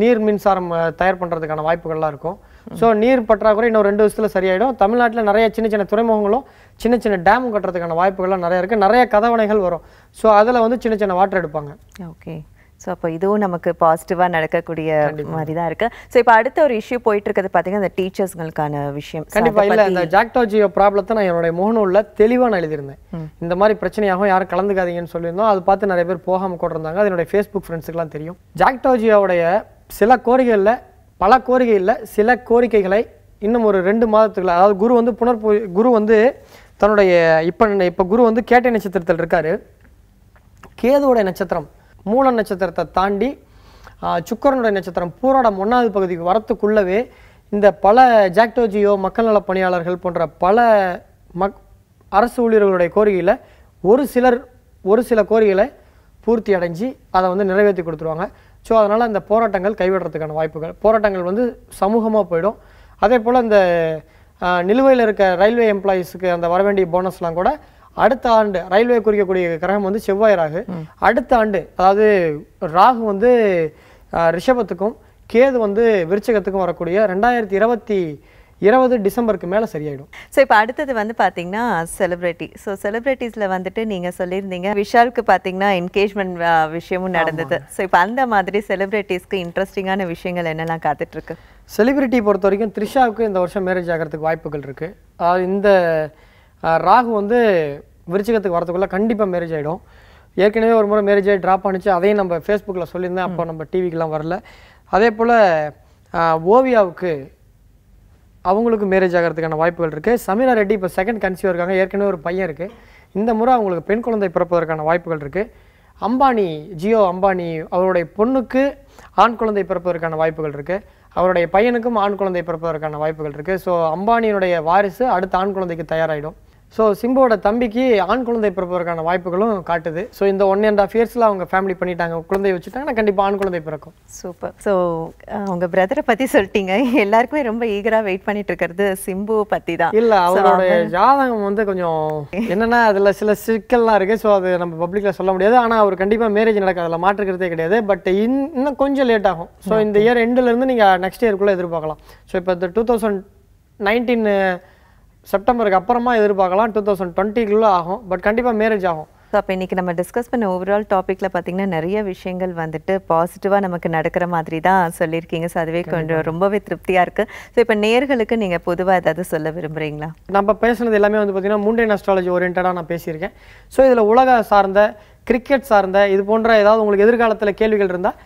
[SPEAKER 2] நீர் மின்சாரம் தயார் பண்ணுறதுக்கான வாய்ப்புகள்லாம் இருக்கும் ஸோ நீர் பற்றாக்குறை இன்னும் ரெண்டு வருஷத்தில் சரியாயிடும் தமிழ்நாட்டில் நிறைய சின்ன சின்ன துறைமுகங்களும் சின்ன சின்ன டேமும் கட்டுறதுக்கான வாய்ப்புகள்லாம் நிறையா இருக்குது நிறைய கதவணைகள் வரும் ஸோ அதில் வந்து சின்ன சின்ன வாட்டர் எடுப்பாங்க
[SPEAKER 1] ஓகே ஸோ அப்போ இதுவும் நமக்கு பாசிட்டிவாக நடக்கக்கூடிய மாதிரி தான் இருக்குது ஸோ இப்போ அடுத்த ஒரு இஷ்யூ போயிட்டு இருக்கிறது பார்த்தீங்கன்னா அந்த டீச்சர்ஸ்களுக்கான விஷயம் கண்டிப்பாக இல்லை இந்த
[SPEAKER 2] ஜாக்டாஜியோ ப்ராப்ளத்தை நான் என்னுடைய முகநூலில் தெளிவாக நான் எழுதியிருந்தேன் இந்த மாதிரி பிரச்சனையாகவும் யாரும் கலந்துக்காதீங்கன்னு சொல்லியிருந்தோம் அது பார்த்து நிறைய பேர் போகாமல் கூட இருந்தாங்க அது என்னுடைய ஃபேஸ்புக் ஃப்ரெண்ட்ஸுக்கெல்லாம் தெரியும் ஜாக்டாஜியோடைய சில கோரிக்கைகளில் பல கோரிக்கைகளில் சில கோரிக்கைகளை இன்னும் ஒரு ரெண்டு மாதத்துக்குள்ள அதாவது குரு வந்து புனர் குரு வந்து தன்னுடைய இப்போ இப்போ குரு வந்து கேட்டை நட்சத்திரத்தில் இருக்கார் கேதுவோடைய நட்சத்திரம் மூல நட்சத்திரத்தை தாண்டி சுக்கரனுடைய நட்சத்திரம் பூராடம் ஒன்றாவது பகுதிக்கு வரத்துக்குள்ளவே இந்த பல ஜாக்டோஜியோ மக்கள் நல பணியாளர்கள் போன்ற பல மக் அரசு ஊழியர்களுடைய கோரிக்கையில் ஒரு சிலர் ஒரு சில கோரிக்கைகளை பூர்த்தி அடைஞ்சி அதை வந்து நிறைவேற்றி கொடுத்துருவாங்க ஸோ அதனால் அந்த போராட்டங்கள் கைவிடுறதுக்கான வாய்ப்புகள் போராட்டங்கள் வந்து சமூகமாக போயிடும் அதே போல் இந்த நிலுவையில் இருக்க ரயில்வே எம்ப்ளாயீஸுக்கு அந்த வரவேண்டிய போனஸ்லாம் கூட அடுத்த ஆண்டு ரயில்வே குறிக்கக்கூடிய கிரகம் வந்து செவ்வாய் ராகு அடுத்த ஆண்டு அதாவது ராகு வந்து ரிஷபத்துக்கும் கேது வந்து விருச்சகத்துக்கும் வரக்கூடிய ரெண்டாயிரத்தி இருபத்தி இருபது டிசம்பருக்கு மேலே சரியாயிடும்
[SPEAKER 1] ஸோ இப்போ அடுத்தது வந்து பார்த்தீங்கன்னா செலிப்ரிட்டி ஸோ செலிப்ரிட்டிஸில் வந்துட்டு நீங்கள் சொல்லியிருந்தீங்க விஷாலுக்கு பார்த்தீங்கன்னா என்கேஜ்மெண்ட் விஷயமும் நடந்தது ஸோ இப்போ அந்த மாதிரி செலிப்ரிட்டிஸ்க்கு இன்ட்ரெஸ்டிங்கான விஷயங்கள் என்னெல்லாம் காத்துட்ருக்கு
[SPEAKER 2] செலிப்ரிட்டி பொறுத்த வரைக்கும் த்ரிஷாவுக்கு இந்த வருஷம் மேரேஜ் ஆகிறதுக்கு வாய்ப்புகள் இருக்குது இந்த ராகு வந்து விருச்சிகத்துக்கு வரத்துக்குள்ளே கண்டிப்பாக மேரேஜ் ஆகிடும் ஏற்கனவே ஒரு முறை மேரேஜ் ஆகி ட்ராப் பண்ணிச்சு அதையும் நம்ம ஃபேஸ்புக்கில் சொல்லியிருந்தேன் அப்போ நம்ம டிவிக்கெலாம் வரல அதே போல் ஓவியாவுக்கு அவங்களுக்கு மேரேஜ் ஆகிறதுக்கான வாய்ப்புகள் இருக்குது சமீரா ரெட்டி இப்போ செகண்ட் கன்சியூவ் இருக்காங்க ஏற்கனவே ஒரு பையன் இருக்குது இந்த முறை அவங்களுக்கு பெண் குழந்தை பிறப்பதற்கான வாய்ப்புகள் இருக்குது அம்பானி ஜியோ அம்பானி அவருடைய பொண்ணுக்கு ஆண் குழந்தை பிறப்பதற்கான வாய்ப்புகள் இருக்குது அவருடைய பையனுக்கும் ஆண் குழந்தை பிறப்பதற்கான வாய்ப்புகள் இருக்குது ஸோ அம்பானியினுடைய வாரிசு அடுத்த ஆண் குழந்தைக்கு தயாராகிடும் ஸோ சிம்புவோட தம்பிக்கு ஆண் குழந்தை பிறப்பதற்கான வாய்ப்புகளும் காட்டுது ஸோ இந்த ஒன் அண்ட் ஆஃப் இயர்ஸில் அவங்க ஃபேமிலி பண்ணிட்டாங்க குழந்தை
[SPEAKER 1] வச்சுட்டாங்கன்னா கண்டிப்பாக ஆண் குழந்தை பிறக்கும் சூப்பர் ஸோ அவங்க பிரதரை பற்றி சொல்லிட்டீங்க எல்லாருக்குமே ரொம்ப ஈகராக வெயிட் பண்ணிட்டு இருக்கிறது சிம்பு பற்றி தான் இல்லை அவரோட ஜாதகம் வந்து
[SPEAKER 2] கொஞ்சம் என்னென்னா அதில் சில சிக்கல்லாம் இருக்குது ஸோ அது நம்ம பப்ளிக்கில் சொல்ல முடியாது ஆனால் அவர் கண்டிப்பாக மேரேஜ் நடக்க அதில் மாற்றுக்கிறதே கிடையாது பட் இன்னும் கொஞ்சம் லேட் ஆகும் ஸோ இந்த இயர் எண்டுலேருந்து நீங்கள் நெக்ஸ்ட் இயர்க்குள்ளே எதிர்பார்க்கலாம் ஸோ இப்போ இந்த டூ தௌசண்ட் நைன்டீன் செப்டம்பருக்கு அப்புறமா எதிர்பார்க்கலாம் டூ தௌசண்ட் டுவெண்ட்டிக்குள்ளே ஆகும் பட் கண்டிப்பாக மேரேஜ் ஆகும்
[SPEAKER 1] ஸோ அப்போ இன்றைக்கி நம்ம டிஸ்கஸ் பண்ண ஓவரால் டாப்பிக்கில் பார்த்திங்கன்னா நிறைய விஷயங்கள் வந்துட்டு பாசிட்டிவாக நமக்கு நடக்கிற மாதிரி தான் சொல்லியிருக்கீங்க ஸோ அதுவே கொஞ்சம் ரொம்பவே திருப்தியாக இருக்குது ஸோ இப்போ நேர்களுக்கு நீங்கள் பொதுவாக ஏதாவது சொல்ல விரும்புகிறீங்களா நம்ம பேசுனது எல்லாமே வந்து பார்த்திங்கன்னா மூண்டே
[SPEAKER 2] அஸ்ட்ராலஜி ஓரியன்டாக நான் பேசியிருக்கேன் ஸோ இதில் உலக சார்ந்த கிரிக்கெட் சார்ந்த இது போன்ற ஏதாவது உங்களுக்கு எதிர்காலத்தில் கேள்விகள் இருந்தால்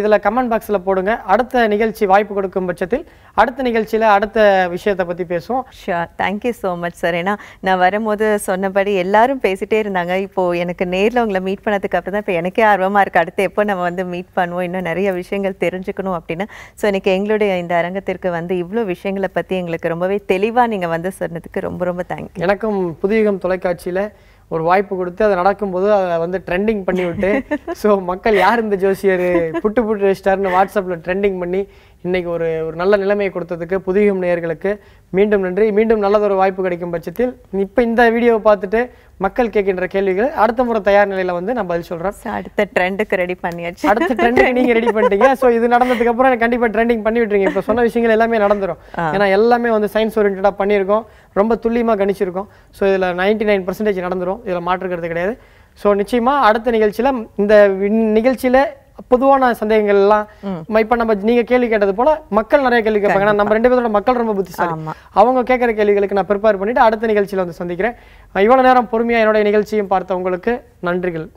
[SPEAKER 2] இதில் கமெண்ட் பாக்ஸில் போடுங்க அடுத்த நிகழ்ச்சி வாய்ப்பு கொடுக்கும் பட்சத்தில்
[SPEAKER 1] அடுத்த நிகழ்ச்சியில் அடுத்த விஷயத்தை பற்றி பேசுவோம் sure thank you so much sir ஏன்னா நான் வரும்போது சொன்னபடி எல்லாரும் பேசிகிட்டே இருந்தாங்க இப்போது எனக்கு நேரில் உங்களை மீட் பண்ணதுக்கு அப்புறம் தான் இப்போ எனக்கே ஆர்வமாக இருக்குது அடுத்து எப்போ நம்ம வந்து மீட் பண்ணுவோம் இன்னும் நிறைய விஷயங்கள் தெரிஞ்சுக்கணும் அப்படின்னு ஸோ இன்றைக்கி எங்களுடைய இந்த அரங்கத்திற்கு வந்து இவ்வளோ விஷயங்களை பற்றி எங்களுக்கு ரொம்பவே தெளிவாக நீங்கள் வந்து சொன்னதுக்கு ரொம்ப ரொம்ப தேங்க்யூ எனக்கும் புதியகம் தொலைக்காட்சியில் ஒரு வாய்ப்பு கொடுத்து அதை நடக்கும்போது அதை வந்து ட்ரெண்டிங் பண்ணி விட்டு ஸோ
[SPEAKER 2] மக்கள் யார் இந்த ஜோசியர் புட்டு புட்டு வச்சிட்டாருன்னு வாட்ஸ்அப்பில் ட்ரெண்டிங் பண்ணி இன்றைக்கி ஒரு ஒரு நல்ல நிலைமையை கொடுத்ததுக்கு புதியும் நேயர்களுக்கு மீண்டும் நன்றி மீண்டும் நல்லதொரு வாய்ப்பு கிடைக்கும் பட்சத்தில் இப்போ இந்த வீடியோவை பார்த்துட்டு மக்கள் கேட்கின்ற கேள்விகள் அடுத்த முறை தயார் நிலையில் வந்து நான் பதில் சொல்கிறேன் அடுத்த ட்ரெண்டுக்கு ரெடி பண்ணியாச்சு அடுத்த ட்ரெண்டுக்கு நீங்கள் ரெடி பண்ணிட்டீங்க ஸோ இது நடந்ததுக்கு அப்புறம் எனக்கு கண்டிப்பாக ட்ரெண்டிங் பண்ணி விட்டுருங்க இப்போ சொன்ன விஷயங்கள் எல்லாமே நடந்துடும் ஏன்னா எல்லாமே வந்து சயின்ஸ் ஓரியன்டாக பண்ணியிருக்கோம் ரொம்ப துல்லியமாக கணிச்சிருக்கோம் ஸோ இதில் நைன்டி நைன் பர்சன்டேஜ் நடந்துடும் இதில் மாற்றுக்கிறது கிடையாது ஸோ நிச்சயமாக அடுத்த நிகழ்ச்சியில் இந்த நிகழ்ச்சியில் பொதுவான சந்தேகங்கள் எல்லாம் இப்போ நம்ம நீங்க கேள்வி கேட்டது போல மக்கள் நிறைய கேள்வி கேட்பாங்க நம்ம ரெண்டு பேரோட மக்கள் ரொம்ப புத்திசாலி அவங்க கேட்கிற கேள்விகளுக்கு நான் ப்ரிப்பேர் பண்ணிட்டு அடுத்த நிகழ்ச்சியில் வந்து சந்திக்கிறேன் இவ்வளவு நேரம் பொறுமையா என்னுடைய நிகழ்ச்சியும் பார்த்த உங்களுக்கு நன்றிகள்